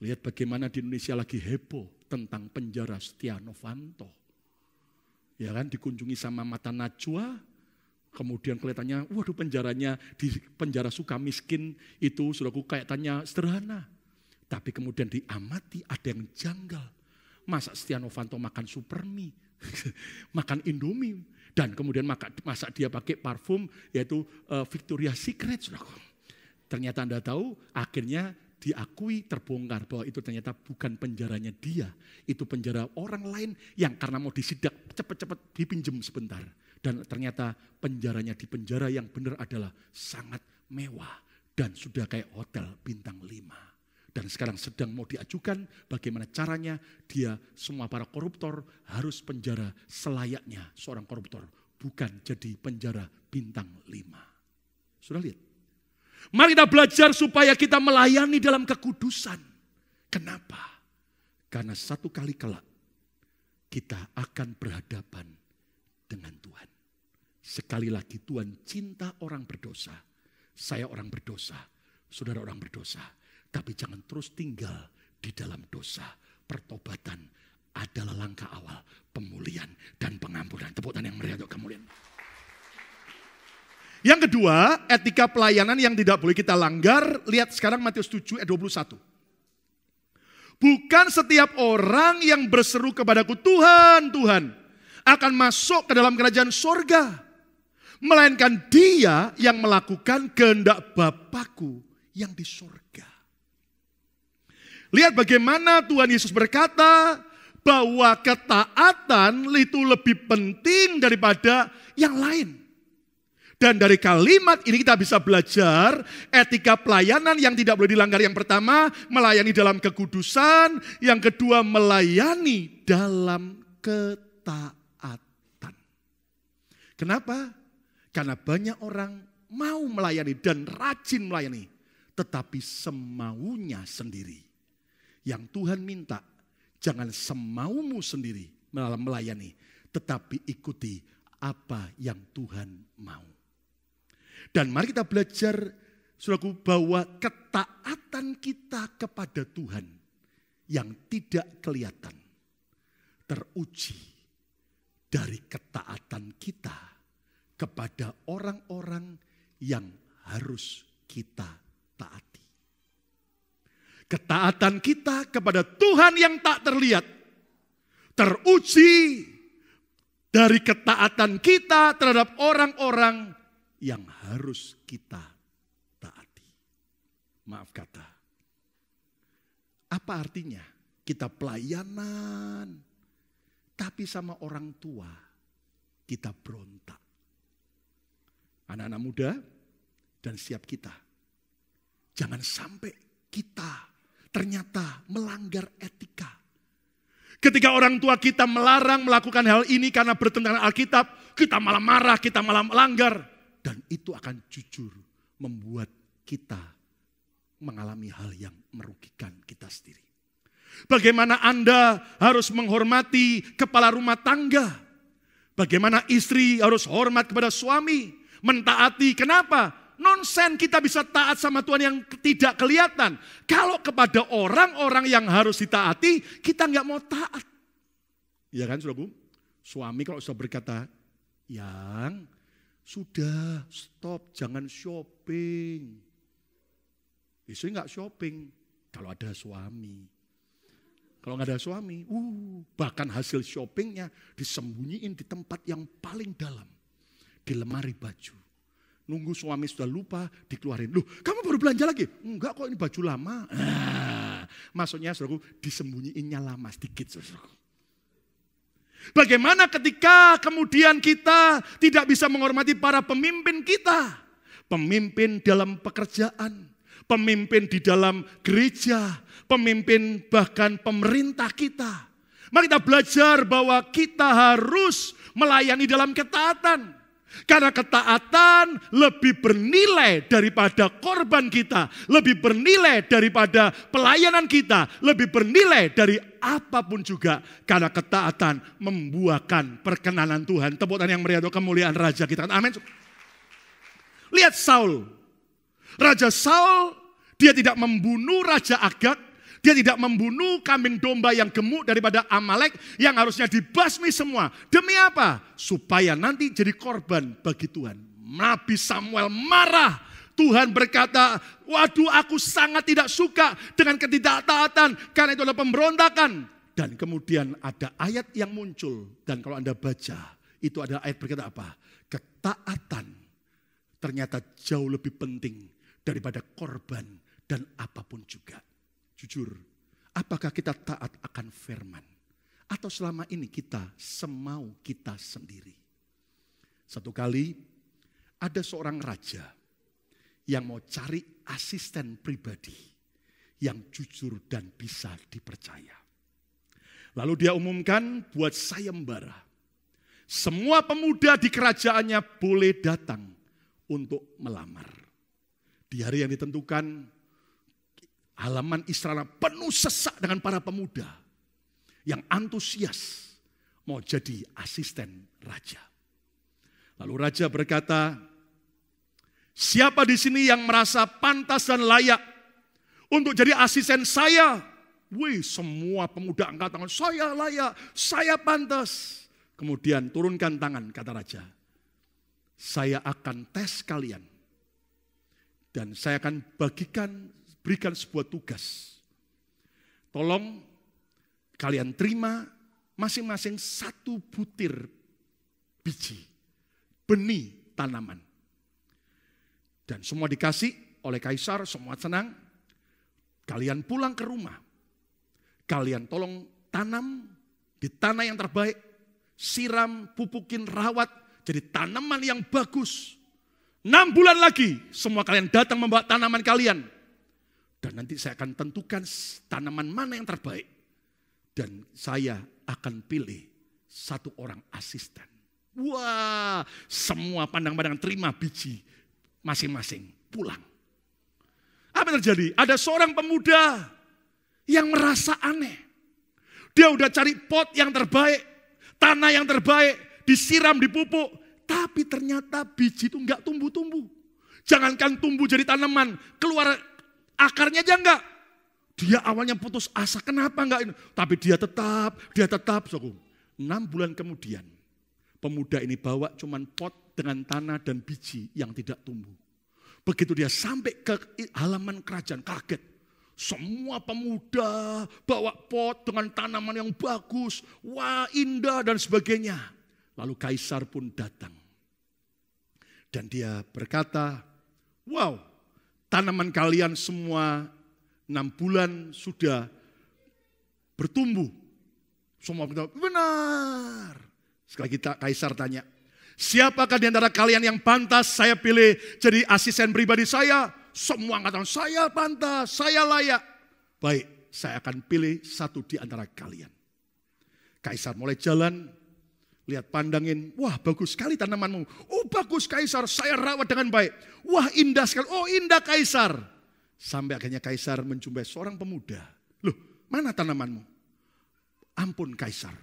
Lihat bagaimana di Indonesia lagi heboh tentang penjara Setia Novanto. Ya kan dikunjungi sama mata Najwa, Kemudian kelihatannya, waduh penjaranya di penjara suka miskin itu kayak tanya sederhana. Tapi kemudian diamati ada yang janggal. Masa Setia Novanto makan supermi, makan indomie, dan kemudian masak dia pakai parfum yaitu eh, Victoria Secret. Suruhku, Ternyata Anda tahu akhirnya diakui terbongkar bahwa itu ternyata bukan penjaranya dia. Itu penjara orang lain yang karena mau disidak cepat-cepat dipinjam sebentar. Dan ternyata penjaranya di penjara yang benar adalah sangat mewah dan sudah kayak hotel bintang lima. Dan sekarang sedang mau diajukan bagaimana caranya dia semua para koruptor harus penjara selayaknya seorang koruptor. Bukan jadi penjara bintang lima. Sudah lihat? Mari kita belajar supaya kita melayani dalam kekudusan. Kenapa? Karena satu kali kelak kita akan berhadapan dengan Tuhan. Sekali lagi Tuhan cinta orang berdosa. Saya orang berdosa, saudara orang berdosa. Tapi jangan terus tinggal di dalam dosa. Pertobatan adalah langkah awal pemulihan dan pengampunan. Tepuk tangan yang meriah untuk kemuliaan. Yang kedua, etika pelayanan yang tidak boleh kita langgar. Lihat sekarang Matius 7 ayat 21. Bukan setiap orang yang berseru kepadaku, Tuhan, Tuhan akan masuk ke dalam kerajaan sorga. Melainkan dia yang melakukan kehendak Bapakku yang di sorga. Lihat bagaimana Tuhan Yesus berkata bahwa ketaatan itu lebih penting daripada yang lain. Dan dari kalimat ini kita bisa belajar etika pelayanan yang tidak boleh dilanggar. Yang pertama, melayani dalam kekudusan. Yang kedua, melayani dalam ketaatan. Kenapa? Karena banyak orang mau melayani dan rajin melayani, tetapi semaunya sendiri. Yang Tuhan minta, jangan semaumu sendiri dalam melayani, tetapi ikuti apa yang Tuhan mau. Dan mari kita belajar, suraku, bahwa ketaatan kita kepada Tuhan yang tidak kelihatan teruji dari ketaatan kita kepada orang-orang yang harus kita taati. Ketaatan kita kepada Tuhan yang tak terlihat teruji dari ketaatan kita terhadap orang-orang yang harus kita taati. Maaf kata. Apa artinya? Kita pelayanan tapi sama orang tua kita berontak. Anak-anak muda dan siap kita. Jangan sampai kita ternyata melanggar etika. Ketika orang tua kita melarang melakukan hal ini karena bertentangan Alkitab, kita malah marah, kita malah melanggar. Dan itu akan jujur membuat kita mengalami hal yang merugikan kita sendiri. Bagaimana Anda harus menghormati kepala rumah tangga. Bagaimana istri harus hormat kepada suami. Mentaati, kenapa? Nonsen kita bisa taat sama Tuhan yang tidak kelihatan. Kalau kepada orang-orang yang harus ditaati, kita nggak mau taat. Iya kan Bu? Suami kalau sudah berkata, yang sudah stop, jangan shopping. Istri nggak shopping kalau ada suami. Kalau nggak ada suami, uh, bahkan hasil shoppingnya disembunyiin di tempat yang paling dalam. Di lemari baju. Nunggu suami sudah lupa, dikeluarin. Loh, kamu baru belanja lagi? Enggak kok ini baju lama. Ah, maksudnya saudaraku, disembunyiinnya lama sedikit saudaraku. Bagaimana ketika kemudian kita tidak bisa menghormati para pemimpin kita. Pemimpin dalam pekerjaan, pemimpin di dalam gereja, pemimpin bahkan pemerintah kita. Mari kita belajar bahwa kita harus melayani dalam ketaatan. Karena ketaatan lebih bernilai daripada korban kita, lebih bernilai daripada pelayanan kita, lebih bernilai dari apapun juga. Karena ketaatan membuahkan perkenanan Tuhan. Tepuk yang meriah kemuliaan Raja kita. Amin. Lihat Saul. Raja Saul dia tidak membunuh Raja Agag, dia tidak membunuh kambing domba yang gemuk daripada Amalek yang harusnya dibasmi semua. Demi apa? Supaya nanti jadi korban bagi Tuhan. Nabi Samuel marah. Tuhan berkata, waduh aku sangat tidak suka dengan ketidaktaatan karena itu adalah pemberontakan. Dan kemudian ada ayat yang muncul dan kalau Anda baca itu ada ayat berkata apa? Ketaatan ternyata jauh lebih penting daripada korban dan apapun juga. Jujur, apakah kita taat akan firman? Atau selama ini kita semau kita sendiri? Satu kali ada seorang raja yang mau cari asisten pribadi yang jujur dan bisa dipercaya. Lalu dia umumkan buat sayembara. Semua pemuda di kerajaannya boleh datang untuk melamar. Di hari yang ditentukan Halaman istana penuh sesak dengan para pemuda yang antusias mau jadi asisten raja. Lalu raja berkata, "Siapa di sini yang merasa pantas dan layak untuk jadi asisten saya?" Wih, semua pemuda angkat tangan, "Saya layak, saya pantas." Kemudian turunkan tangan, kata raja. Saya akan tes kalian. Dan saya akan bagikan berikan sebuah tugas. Tolong kalian terima masing-masing satu butir biji, benih tanaman. Dan semua dikasih oleh kaisar, semua senang. Kalian pulang ke rumah. Kalian tolong tanam di tanah yang terbaik. Siram, pupukin, rawat. Jadi tanaman yang bagus. Enam bulan lagi semua kalian datang membawa tanaman kalian dan nanti saya akan tentukan tanaman mana yang terbaik. Dan saya akan pilih satu orang asisten. Wah, semua pandang-pandang terima biji masing-masing pulang. Apa yang terjadi? Ada seorang pemuda yang merasa aneh. Dia udah cari pot yang terbaik, tanah yang terbaik, disiram, dipupuk. Tapi ternyata biji itu nggak tumbuh-tumbuh. Jangankan tumbuh jadi tanaman, keluar Akarnya aja enggak. Dia awalnya putus asa, kenapa enggak ini? Tapi dia tetap, dia tetap. Soku. Enam bulan kemudian, pemuda ini bawa cuman pot dengan tanah dan biji yang tidak tumbuh. Begitu dia sampai ke halaman kerajaan, kaget. Semua pemuda bawa pot dengan tanaman yang bagus, wah indah dan sebagainya. Lalu kaisar pun datang. Dan dia berkata, wow tanaman kalian semua enam bulan sudah bertumbuh. Semua berkata, benar. Sekali kita Kaisar tanya, siapakah di antara kalian yang pantas saya pilih jadi asisten pribadi saya? Semua angkatan saya pantas, saya layak. Baik, saya akan pilih satu di antara kalian. Kaisar mulai jalan, Lihat pandangin, wah bagus sekali tanamanmu. Oh bagus Kaisar, saya rawat dengan baik. Wah indah sekali, oh indah Kaisar. Sampai akhirnya Kaisar menjumpai seorang pemuda. Loh mana tanamanmu? Ampun Kaisar,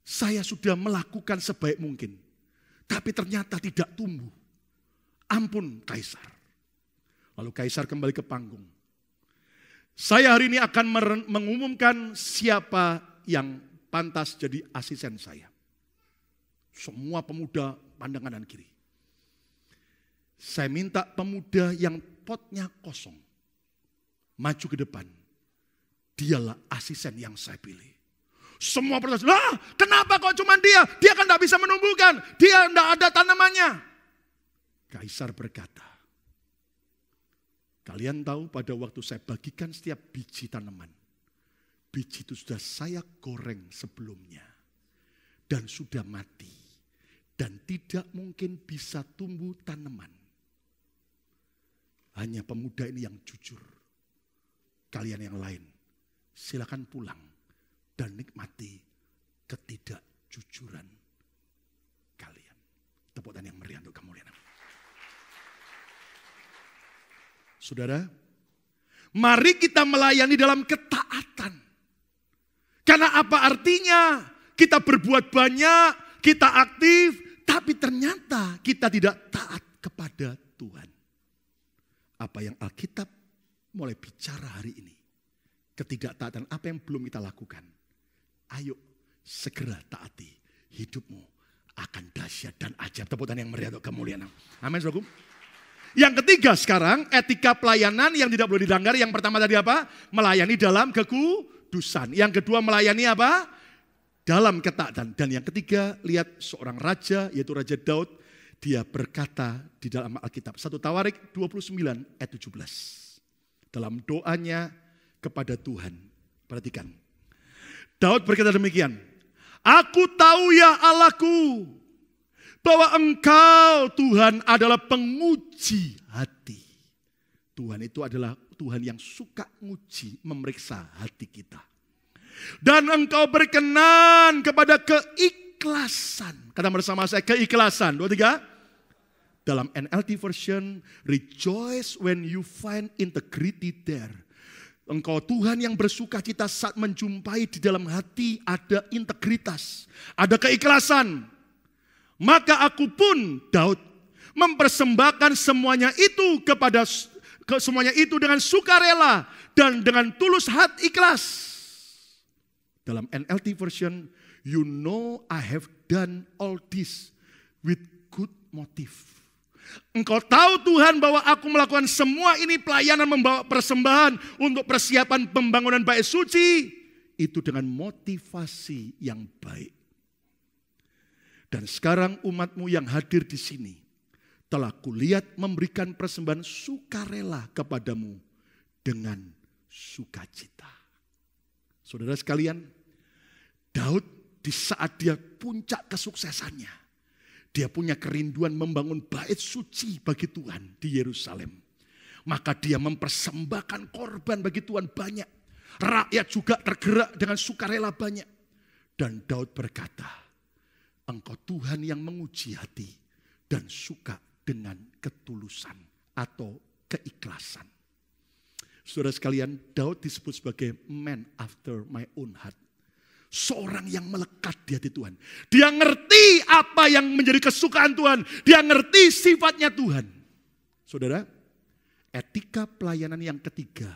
saya sudah melakukan sebaik mungkin. Tapi ternyata tidak tumbuh. Ampun Kaisar. Lalu Kaisar kembali ke panggung. Saya hari ini akan mengumumkan siapa yang pantas jadi asisten saya. Semua pemuda pandang kanan kiri. Saya minta pemuda yang potnya kosong, maju ke depan. Dialah asisten yang saya pilih. Semua protes, lah kenapa kok cuma dia? Dia kan tidak bisa menumbuhkan, dia tidak ada tanamannya. Kaisar berkata, kalian tahu pada waktu saya bagikan setiap biji tanaman, biji itu sudah saya goreng sebelumnya dan sudah mati dan tidak mungkin bisa tumbuh tanaman. Hanya pemuda ini yang jujur. Kalian yang lain, silakan pulang dan nikmati ketidakjujuran kalian. Tepuk tangan yang meriah untuk kemuliaan. Saudara, mari kita melayani dalam ketaatan. Karena apa artinya? Kita berbuat banyak, kita aktif, tapi ternyata kita tidak taat kepada Tuhan. Apa yang Alkitab mulai bicara hari ini. Ketidaktaatan apa yang belum kita lakukan. Ayo segera taati hidupmu akan dahsyat dan ajaib. Tepuk yang meriah untuk kemuliaan. Amin, saudaraku. Yang ketiga sekarang, etika pelayanan yang tidak boleh dilanggar. Yang pertama tadi apa? Melayani dalam kekudusan. Yang kedua melayani apa? dalam ketaatan. Dan yang ketiga, lihat seorang raja, yaitu Raja Daud, dia berkata di dalam Alkitab. satu Tawarik 29 ayat 17. Dalam doanya kepada Tuhan. Perhatikan. Daud berkata demikian. Aku tahu ya Allahku bahwa engkau Tuhan adalah penguji hati. Tuhan itu adalah Tuhan yang suka nguji, memeriksa hati kita. Dan engkau berkenan kepada keikhlasan. Kata bersama saya keikhlasan. Dua, tiga. Dalam NLT version, rejoice when you find integrity there. Engkau Tuhan yang bersuka cita saat menjumpai di dalam hati ada integritas, ada keikhlasan. Maka aku pun Daud mempersembahkan semuanya itu kepada ke semuanya itu dengan sukarela dan dengan tulus hati ikhlas. Dalam NLT version, you know I have done all this with good motive. Engkau tahu Tuhan bahwa aku melakukan semua ini pelayanan membawa persembahan untuk persiapan pembangunan bait suci itu dengan motivasi yang baik. Dan sekarang umatmu yang hadir di sini telah kulihat memberikan persembahan sukarela kepadamu dengan sukacita. Saudara sekalian, Daud di saat dia puncak kesuksesannya, dia punya kerinduan membangun bait suci bagi Tuhan di Yerusalem. Maka dia mempersembahkan korban bagi Tuhan banyak. Rakyat juga tergerak dengan sukarela banyak. Dan Daud berkata, engkau Tuhan yang menguji hati dan suka dengan ketulusan atau keikhlasan. Saudara sekalian, Daud disebut sebagai man after my own heart. Seorang yang melekat di hati Tuhan. Dia ngerti apa yang menjadi kesukaan Tuhan. Dia ngerti sifatnya Tuhan. Saudara, etika pelayanan yang ketiga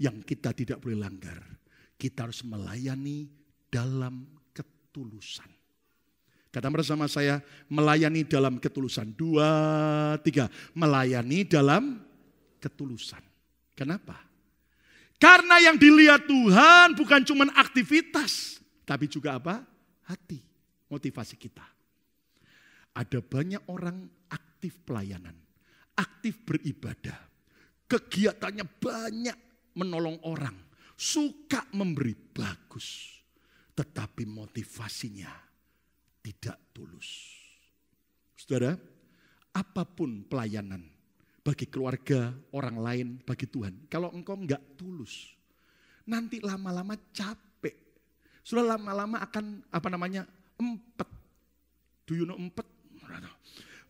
yang kita tidak boleh langgar. Kita harus melayani dalam ketulusan. Kata bersama saya, melayani dalam ketulusan. Dua, tiga. Melayani dalam ketulusan. Kenapa? Karena yang dilihat Tuhan bukan cuma aktivitas, tapi juga apa? Hati, motivasi kita. Ada banyak orang aktif pelayanan, aktif beribadah. Kegiatannya banyak menolong orang, suka memberi bagus. Tetapi motivasinya tidak tulus. Saudara, apapun pelayanan bagi keluarga orang lain, bagi Tuhan. Kalau engkau enggak tulus, nanti lama-lama capek. Sudah lama-lama akan apa namanya empat Do you know empat?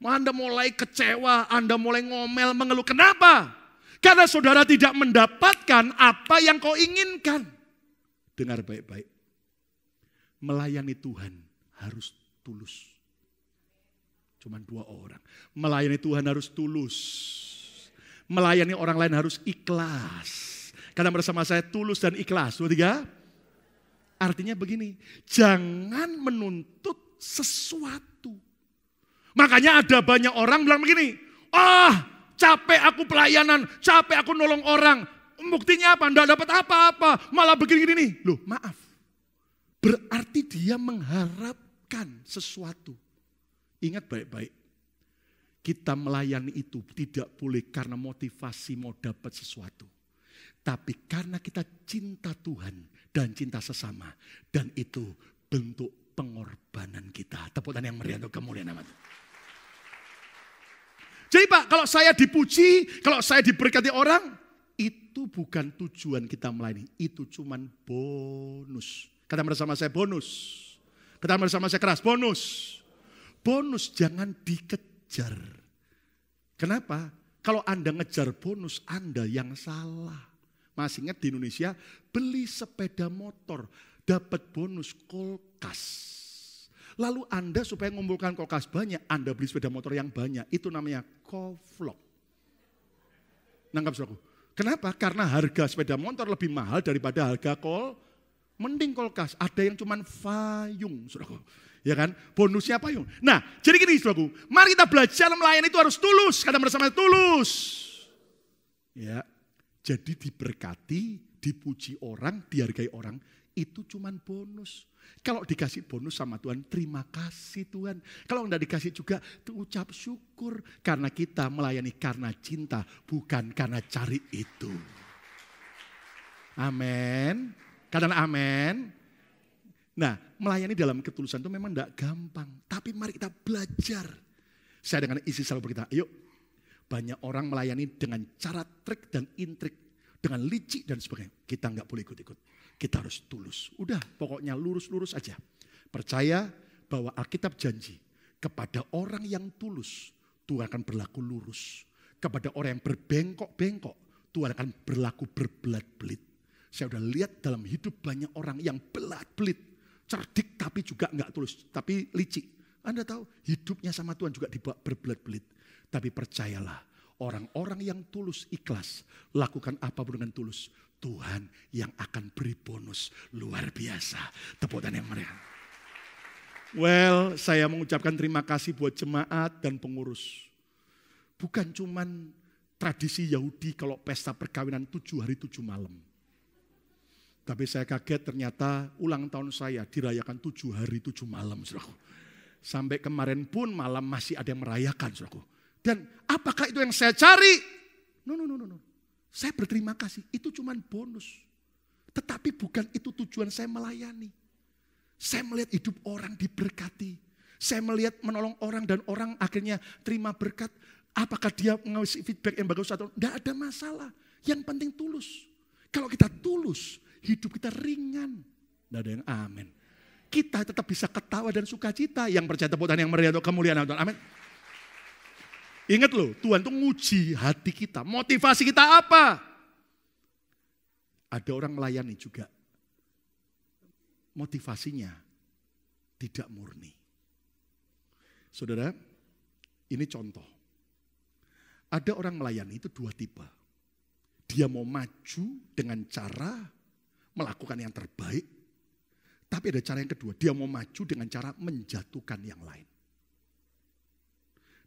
Anda mulai kecewa, Anda mulai ngomel, mengeluh. Kenapa? Karena saudara tidak mendapatkan apa yang kau inginkan. Dengar baik-baik. Melayani Tuhan harus tulus. Cuma dua orang. Melayani Tuhan harus tulus. Melayani orang lain harus ikhlas. Karena bersama saya tulus dan ikhlas. Dua, tiga. Artinya begini, jangan menuntut sesuatu. Makanya ada banyak orang bilang begini, ah oh, capek aku pelayanan, capek aku nolong orang. Buktinya apa? Tidak dapat apa-apa, malah begini-gini. Loh maaf, berarti dia mengharapkan sesuatu. Ingat baik-baik. Kita melayani itu tidak boleh karena motivasi mau dapat sesuatu. Tapi karena kita cinta Tuhan dan cinta sesama. Dan itu bentuk pengorbanan kita. Tepuk tangan yang meriah untuk kemuliaan tuhan Jadi Pak, kalau saya dipuji, kalau saya diberkati orang, itu bukan tujuan kita melayani. Itu cuman bonus. Kata bersama saya bonus. Kata bersama saya keras, bonus bonus jangan dikejar. Kenapa? Kalau Anda ngejar bonus, Anda yang salah. Masih ingat di Indonesia, beli sepeda motor, dapat bonus kulkas. Lalu Anda supaya mengumpulkan kulkas banyak, Anda beli sepeda motor yang banyak. Itu namanya koflok. Nangkap saudaraku? Kenapa? Karena harga sepeda motor lebih mahal daripada harga kol. Mending kulkas. Ada yang cuman fayung, saudaraku. Ya kan? Bonusnya apa yuk? Nah, jadi gini saudaraku. Mari kita belajar melayani itu harus tulus. Kata bersama tulus. Ya, jadi diberkati, dipuji orang, dihargai orang. Itu cuman bonus. Kalau dikasih bonus sama Tuhan, terima kasih Tuhan. Kalau enggak dikasih juga, ucap syukur. Karena kita melayani karena cinta, bukan karena cari itu. Amin. Kadang amin. Nah, melayani dalam ketulusan itu memang tidak gampang. Tapi mari kita belajar. Saya dengan isi selalu berkata, yuk banyak orang melayani dengan cara trik dan intrik. Dengan licik dan sebagainya. Kita nggak boleh ikut-ikut. Kita harus tulus. Udah pokoknya lurus-lurus aja. Percaya bahwa Alkitab janji kepada orang yang tulus. Tuhan akan berlaku lurus. Kepada orang yang berbengkok-bengkok. Tuhan akan berlaku berbelat-belit. Saya udah lihat dalam hidup banyak orang yang belat-belit cerdik tapi juga nggak tulus, tapi licik. Anda tahu hidupnya sama Tuhan juga dibawa berbelit-belit. Tapi percayalah orang-orang yang tulus ikhlas lakukan pun dengan tulus. Tuhan yang akan beri bonus luar biasa. Tepuk tangan yang meriah. Well, saya mengucapkan terima kasih buat jemaat dan pengurus. Bukan cuman tradisi Yahudi kalau pesta perkawinan tujuh hari tujuh malam. Tapi saya kaget ternyata ulang tahun saya dirayakan tujuh hari tujuh malam saudaraku. Sampai kemarin pun malam masih ada yang merayakan saudaraku. Dan apakah itu yang saya cari? No, no, no, no, no. Saya berterima kasih, itu cuman bonus. Tetapi bukan itu tujuan saya melayani. Saya melihat hidup orang diberkati. Saya melihat menolong orang dan orang akhirnya terima berkat. Apakah dia ngasih feedback yang bagus atau tidak ada masalah. Yang penting tulus. Kalau kita tulus, hidup kita ringan. Tidak ada yang amin. Kita tetap bisa ketawa dan sukacita. Yang percaya tepuk tangan yang meriah untuk kemuliaan Tuhan. Amin. Ingat loh, Tuhan tuh nguji hati kita. Motivasi kita apa? Ada orang melayani juga. Motivasinya tidak murni. Saudara, ini contoh. Ada orang melayani itu dua tipe. Dia mau maju dengan cara melakukan yang terbaik. Tapi ada cara yang kedua, dia mau maju dengan cara menjatuhkan yang lain.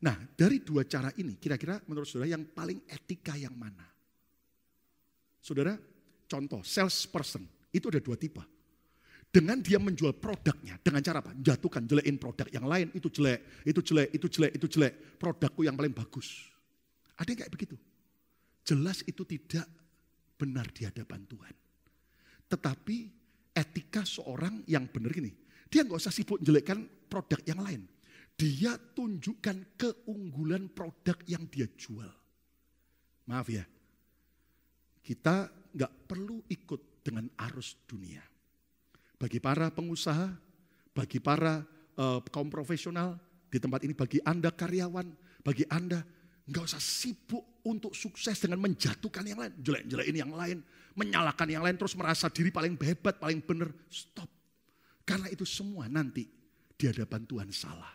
Nah, dari dua cara ini, kira-kira menurut saudara yang paling etika yang mana? Saudara, contoh salesperson itu ada dua tipe. Dengan dia menjual produknya, dengan cara apa? Jatuhkan, jelekin produk yang lain, itu jelek, itu jelek, itu jelek, itu jelek. Produkku yang paling bagus. Ada yang kayak begitu? Jelas itu tidak benar di hadapan Tuhan. Tetapi etika seorang yang benar ini dia nggak usah sibuk jelekkan produk yang lain. Dia tunjukkan keunggulan produk yang dia jual. Maaf ya, kita nggak perlu ikut dengan arus dunia. Bagi para pengusaha, bagi para uh, kaum profesional di tempat ini, bagi Anda karyawan, bagi Anda Nggak usah sibuk untuk sukses dengan menjatuhkan yang lain. Jelek-jelekin yang lain. Menyalahkan yang lain terus merasa diri paling hebat, paling benar. Stop. Karena itu semua nanti di hadapan Tuhan salah.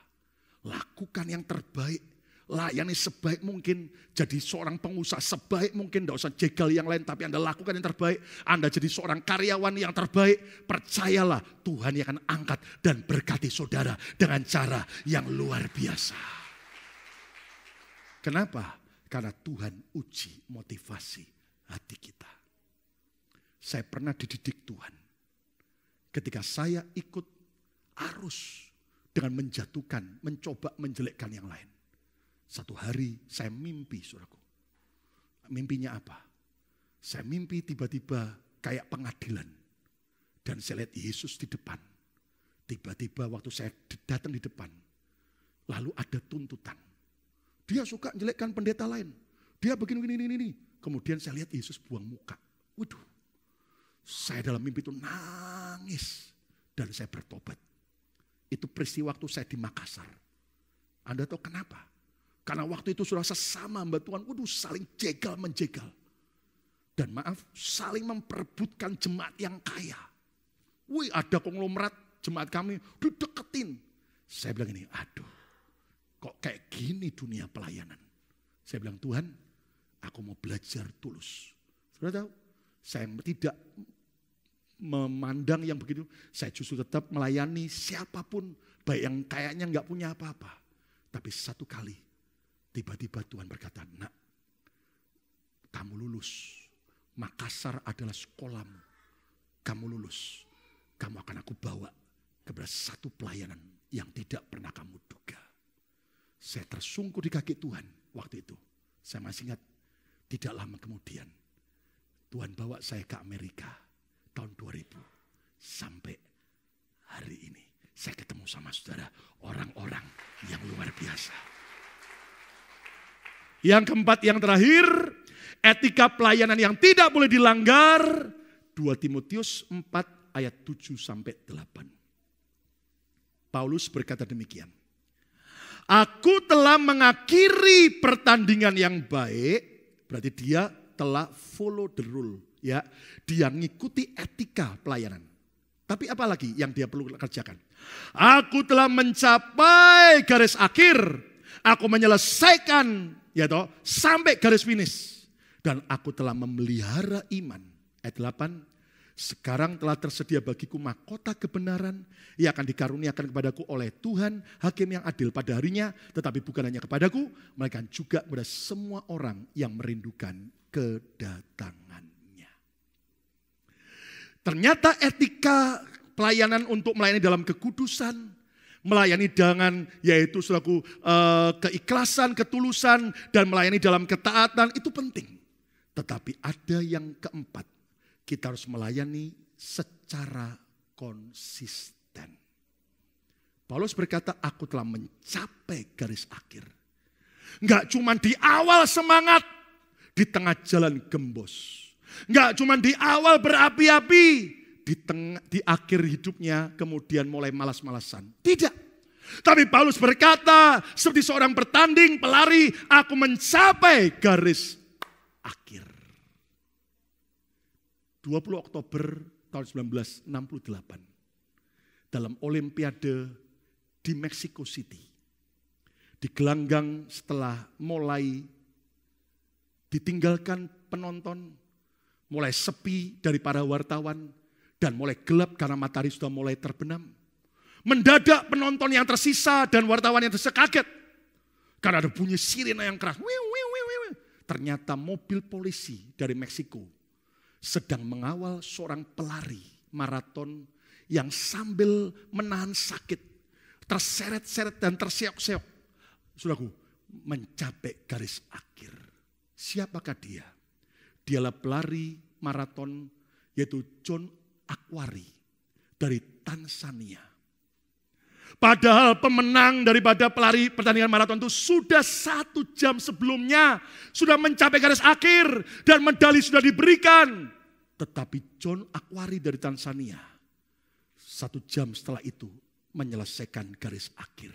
Lakukan yang terbaik. Layani sebaik mungkin. Jadi seorang pengusaha sebaik mungkin. Tidak usah jegal yang lain. Tapi Anda lakukan yang terbaik. Anda jadi seorang karyawan yang terbaik. Percayalah Tuhan yang akan angkat dan berkati saudara. Dengan cara yang luar biasa. Kenapa? Karena Tuhan uji motivasi hati kita. Saya pernah dididik Tuhan. Ketika saya ikut arus dengan menjatuhkan, mencoba menjelekkan yang lain. Satu hari saya mimpi, suraku. Mimpinya apa? Saya mimpi tiba-tiba kayak pengadilan. Dan saya lihat Yesus di depan. Tiba-tiba waktu saya datang di depan. Lalu ada tuntutan dia suka jelekkan pendeta lain. Dia begini, begini, ini, ini. Kemudian saya lihat Yesus buang muka. Waduh, saya dalam mimpi itu nangis. Dan saya bertobat. Itu peristiwa waktu saya di Makassar. Anda tahu kenapa? Karena waktu itu sudah sesama mbak Tuhan. Waduh, saling jegal menjegal. Dan maaf, saling memperebutkan jemaat yang kaya. Wih, ada konglomerat jemaat kami dideketin. Saya bilang ini, aduh Kok kayak gini dunia pelayanan? Saya bilang, Tuhan, aku mau belajar tulus. Saudara tahu, saya tidak memandang yang begitu. Saya justru tetap melayani siapapun, baik yang kayaknya nggak punya apa-apa. Tapi satu kali, tiba-tiba Tuhan berkata, nak, kamu lulus. Makassar adalah sekolahmu. Kamu lulus. Kamu akan aku bawa kepada satu pelayanan yang tidak pernah kamu duga. Saya tersungkur di kaki Tuhan waktu itu. Saya masih ingat, tidak lama kemudian Tuhan bawa saya ke Amerika tahun 2000 sampai hari ini. Saya ketemu sama saudara orang-orang yang luar biasa. Yang keempat, yang terakhir, etika pelayanan yang tidak boleh dilanggar. 2 Timotius 4 ayat 7 sampai 8. Paulus berkata demikian. Aku telah mengakhiri pertandingan yang baik, berarti dia telah follow the rule, ya. Dia mengikuti etika pelayanan. Tapi apa lagi yang dia perlu kerjakan? Aku telah mencapai garis akhir. Aku menyelesaikan ya toh sampai garis finish dan aku telah memelihara iman. Ayat 8 sekarang telah tersedia bagiku mahkota kebenaran. Ia akan dikaruniakan kepadaku oleh Tuhan, hakim yang adil pada harinya. Tetapi bukan hanya kepadaku, melainkan juga kepada semua orang yang merindukan kedatangannya. Ternyata etika pelayanan untuk melayani dalam kekudusan, melayani dengan yaitu selaku uh, keikhlasan, ketulusan, dan melayani dalam ketaatan itu penting. Tetapi ada yang keempat, kita harus melayani secara konsisten. Paulus berkata, aku telah mencapai garis akhir. Enggak cuma di awal semangat, di tengah jalan gembos. Enggak cuma di awal berapi-api, di tengah di akhir hidupnya kemudian mulai malas-malasan. Tidak. Tapi Paulus berkata, seperti seorang bertanding pelari, aku mencapai garis akhir. 20 Oktober tahun 1968 dalam Olimpiade di Mexico City. Di gelanggang setelah mulai ditinggalkan penonton, mulai sepi dari para wartawan, dan mulai gelap karena matahari sudah mulai terbenam. Mendadak penonton yang tersisa dan wartawan yang tersisa Karena ada bunyi sirena yang keras. Ternyata mobil polisi dari Meksiko sedang mengawal seorang pelari maraton yang sambil menahan sakit, terseret-seret dan terseok-seok. Saudaraku, mencapai garis akhir. Siapakah dia? Dialah pelari maraton yaitu John Aquari dari Tanzania. Padahal pemenang daripada pelari pertandingan maraton itu sudah satu jam sebelumnya. Sudah mencapai garis akhir dan medali sudah diberikan. Tetapi John Akwari dari Tanzania satu jam setelah itu menyelesaikan garis akhir.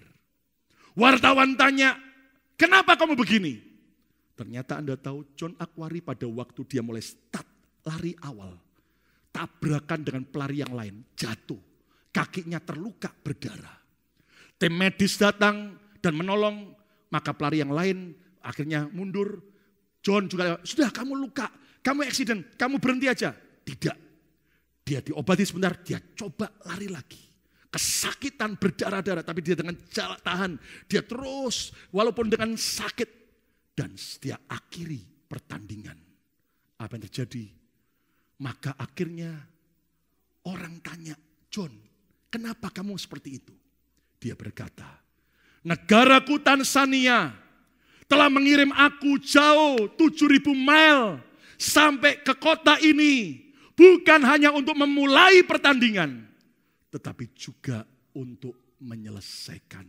Wartawan tanya, kenapa kamu begini? Ternyata Anda tahu John Akwari pada waktu dia mulai start lari awal. Tabrakan dengan pelari yang lain, jatuh. Kakinya terluka berdarah tim medis datang dan menolong, maka pelari yang lain akhirnya mundur. John juga, sudah kamu luka, kamu eksiden kamu berhenti aja. Tidak. Dia diobati sebentar, dia coba lari lagi. Kesakitan berdarah-darah, tapi dia dengan jalan tahan. Dia terus, walaupun dengan sakit. Dan setiap akhiri pertandingan. Apa yang terjadi? Maka akhirnya orang tanya, John, kenapa kamu seperti itu? Dia berkata, negaraku Tansania telah mengirim aku jauh 7000 mil sampai ke kota ini. Bukan hanya untuk memulai pertandingan, tetapi juga untuk menyelesaikan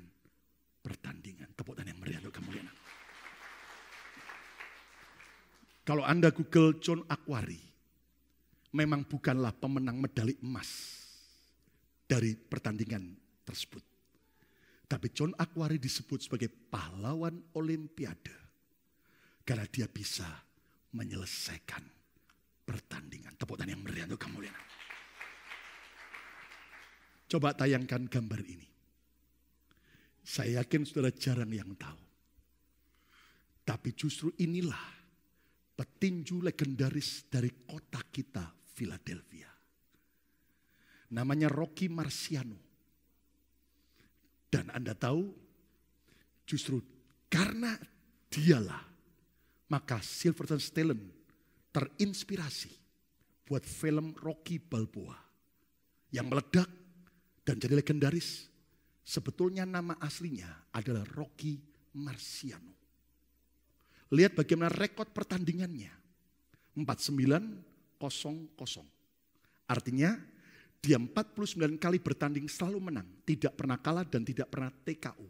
pertandingan. Tepuk tangan yang meriah untuk kemuliaan. Kalau Anda Google John Aquari, memang bukanlah pemenang medali emas dari pertandingan tersebut. Tapi John Aquari disebut sebagai pahlawan olimpiade. Karena dia bisa menyelesaikan pertandingan. Tepuk tangan yang meriah untuk kemuliaan. Coba tayangkan gambar ini. Saya yakin saudara jarang yang tahu. Tapi justru inilah petinju legendaris dari kota kita, Philadelphia. Namanya Rocky Marciano dan Anda tahu, justru karena dialah, maka Silverton Stallone terinspirasi buat film Rocky Balboa yang meledak dan jadi legendaris. Sebetulnya nama aslinya adalah Rocky Marciano. Lihat bagaimana rekod pertandingannya. 49-0-0. Artinya dia 49 kali bertanding selalu menang, tidak pernah kalah dan tidak pernah TKO.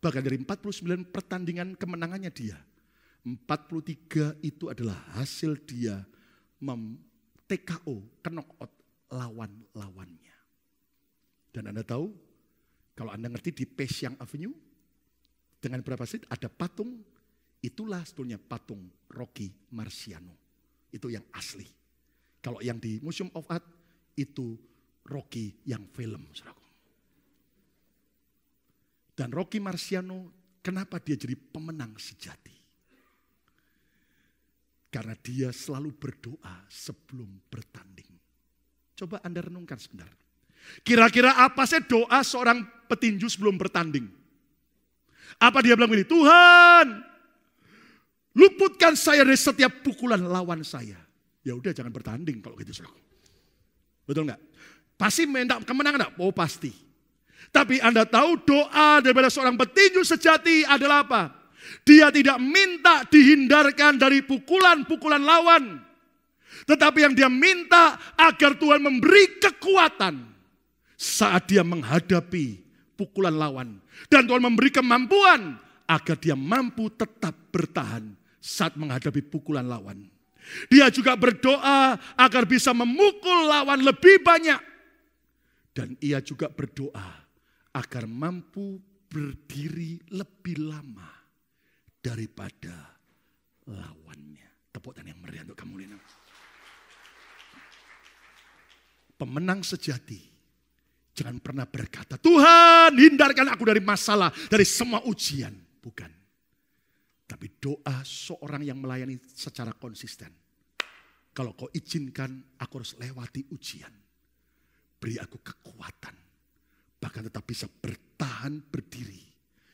Bahkan dari 49 pertandingan kemenangannya dia, 43 itu adalah hasil dia mem TKO, knockout lawan-lawannya. Dan Anda tahu, kalau Anda ngerti di Pesiang Avenue, dengan berapa seat ada patung, itulah sebetulnya patung Rocky Marciano. Itu yang asli. Kalau yang di Museum of Art itu Rocky yang film. Dan Rocky Marciano kenapa dia jadi pemenang sejati? Karena dia selalu berdoa sebelum bertanding. Coba Anda renungkan sebentar. Kira-kira apa sih doa seorang petinju sebelum bertanding? Apa dia bilang begini? Tuhan, luputkan saya dari setiap pukulan lawan saya. Ya udah jangan bertanding kalau gitu saudara. Betul nggak? Pasti minta kemenangan enggak? Oh pasti. Tapi Anda tahu doa daripada seorang petinju sejati adalah apa? Dia tidak minta dihindarkan dari pukulan-pukulan lawan. Tetapi yang dia minta agar Tuhan memberi kekuatan saat dia menghadapi pukulan lawan. Dan Tuhan memberi kemampuan agar dia mampu tetap bertahan saat menghadapi pukulan lawan. Dia juga berdoa agar bisa memukul lawan lebih banyak. Dan ia juga berdoa agar mampu berdiri lebih lama daripada lawannya. Tepuk tangan yang meriah untuk kamu, Lina. Pemenang sejati Jangan pernah berkata, Tuhan hindarkan aku dari masalah, dari semua ujian. Bukan. Tapi doa seorang yang melayani secara konsisten. Kalau kau izinkan, aku harus lewati ujian. Beri aku kekuatan. Bahkan tetap bisa bertahan berdiri.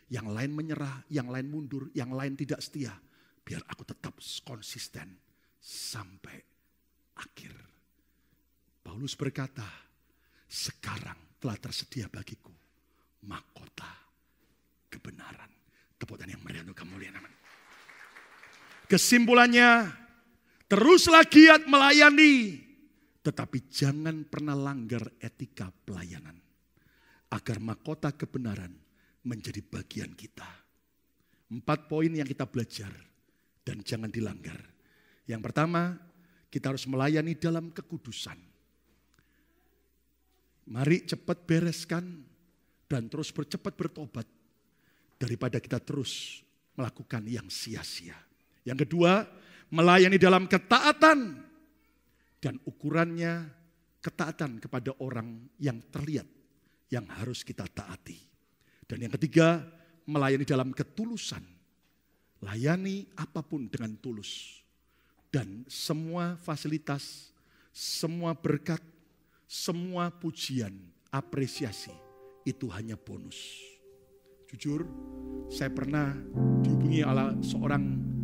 Yang lain menyerah, yang lain mundur, yang lain tidak setia. Biar aku tetap konsisten sampai akhir. Paulus berkata, sekarang telah tersedia bagiku mahkota kebenaran. Tepuk tangan yang meriah untuk kemuliaan. Kesimpulannya, Teruslah giat melayani. Tetapi jangan pernah langgar etika pelayanan. Agar mahkota kebenaran menjadi bagian kita. Empat poin yang kita belajar dan jangan dilanggar. Yang pertama, kita harus melayani dalam kekudusan. Mari cepat bereskan dan terus bercepat bertobat daripada kita terus melakukan yang sia-sia. Yang kedua, melayani dalam ketaatan dan ukurannya ketaatan kepada orang yang terlihat yang harus kita taati. Dan yang ketiga, melayani dalam ketulusan. Layani apapun dengan tulus. Dan semua fasilitas, semua berkat, semua pujian, apresiasi itu hanya bonus. Jujur, saya pernah dihubungi oleh seorang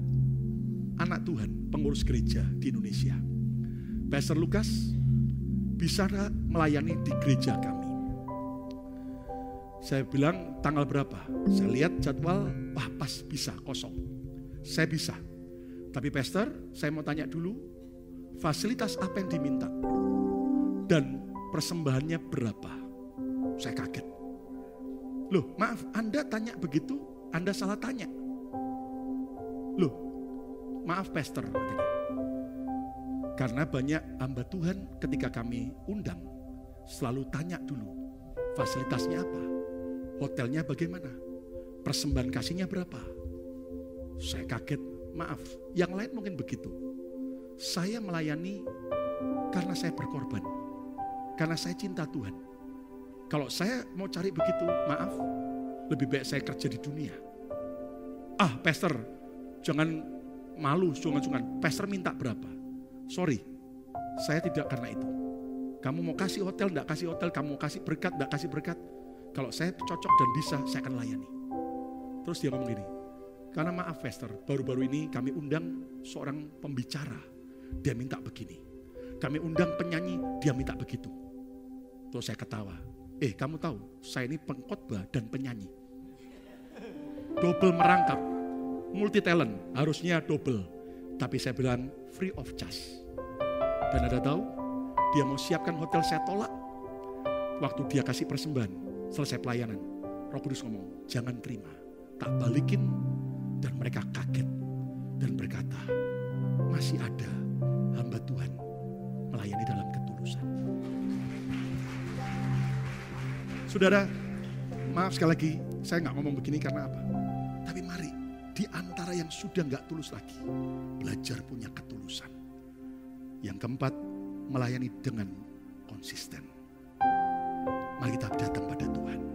anak Tuhan, pengurus gereja di Indonesia. Pastor Lukas bisa melayani di gereja kami. Saya bilang tanggal berapa? Saya lihat jadwal, wah pas bisa kosong. Saya bisa. Tapi Pastor, saya mau tanya dulu, fasilitas apa yang diminta? Dan persembahannya berapa? Saya kaget. Loh, maaf, Anda tanya begitu, Anda salah tanya. Loh, maaf pastor Karena banyak hamba Tuhan ketika kami undang selalu tanya dulu fasilitasnya apa, hotelnya bagaimana, persembahan kasihnya berapa. Saya kaget, maaf, yang lain mungkin begitu. Saya melayani karena saya berkorban, karena saya cinta Tuhan. Kalau saya mau cari begitu, maaf, lebih baik saya kerja di dunia. Ah, pastor, jangan malu sungkan-sungkan. Pastor minta berapa? Sorry, saya tidak karena itu. Kamu mau kasih hotel, enggak kasih hotel. Kamu mau kasih berkat, enggak kasih berkat. Kalau saya cocok dan bisa, saya akan layani. Terus dia ngomong gini, karena maaf Pastor, baru-baru ini kami undang seorang pembicara. Dia minta begini. Kami undang penyanyi, dia minta begitu. Terus saya ketawa. Eh kamu tahu, saya ini pengkhotbah dan penyanyi. Double merangkap multi talent, harusnya double. Tapi saya bilang free of charge. Dan ada tahu, dia mau siapkan hotel saya tolak. Waktu dia kasih persembahan, selesai pelayanan. Roh Kudus ngomong, jangan terima. Tak balikin. Dan mereka kaget. Dan berkata, masih ada hamba Tuhan melayani dalam ketulusan. Saudara, maaf sekali lagi, saya nggak ngomong begini karena apa? di antara yang sudah nggak tulus lagi. Belajar punya ketulusan. Yang keempat, melayani dengan konsisten. Mari kita datang pada Tuhan.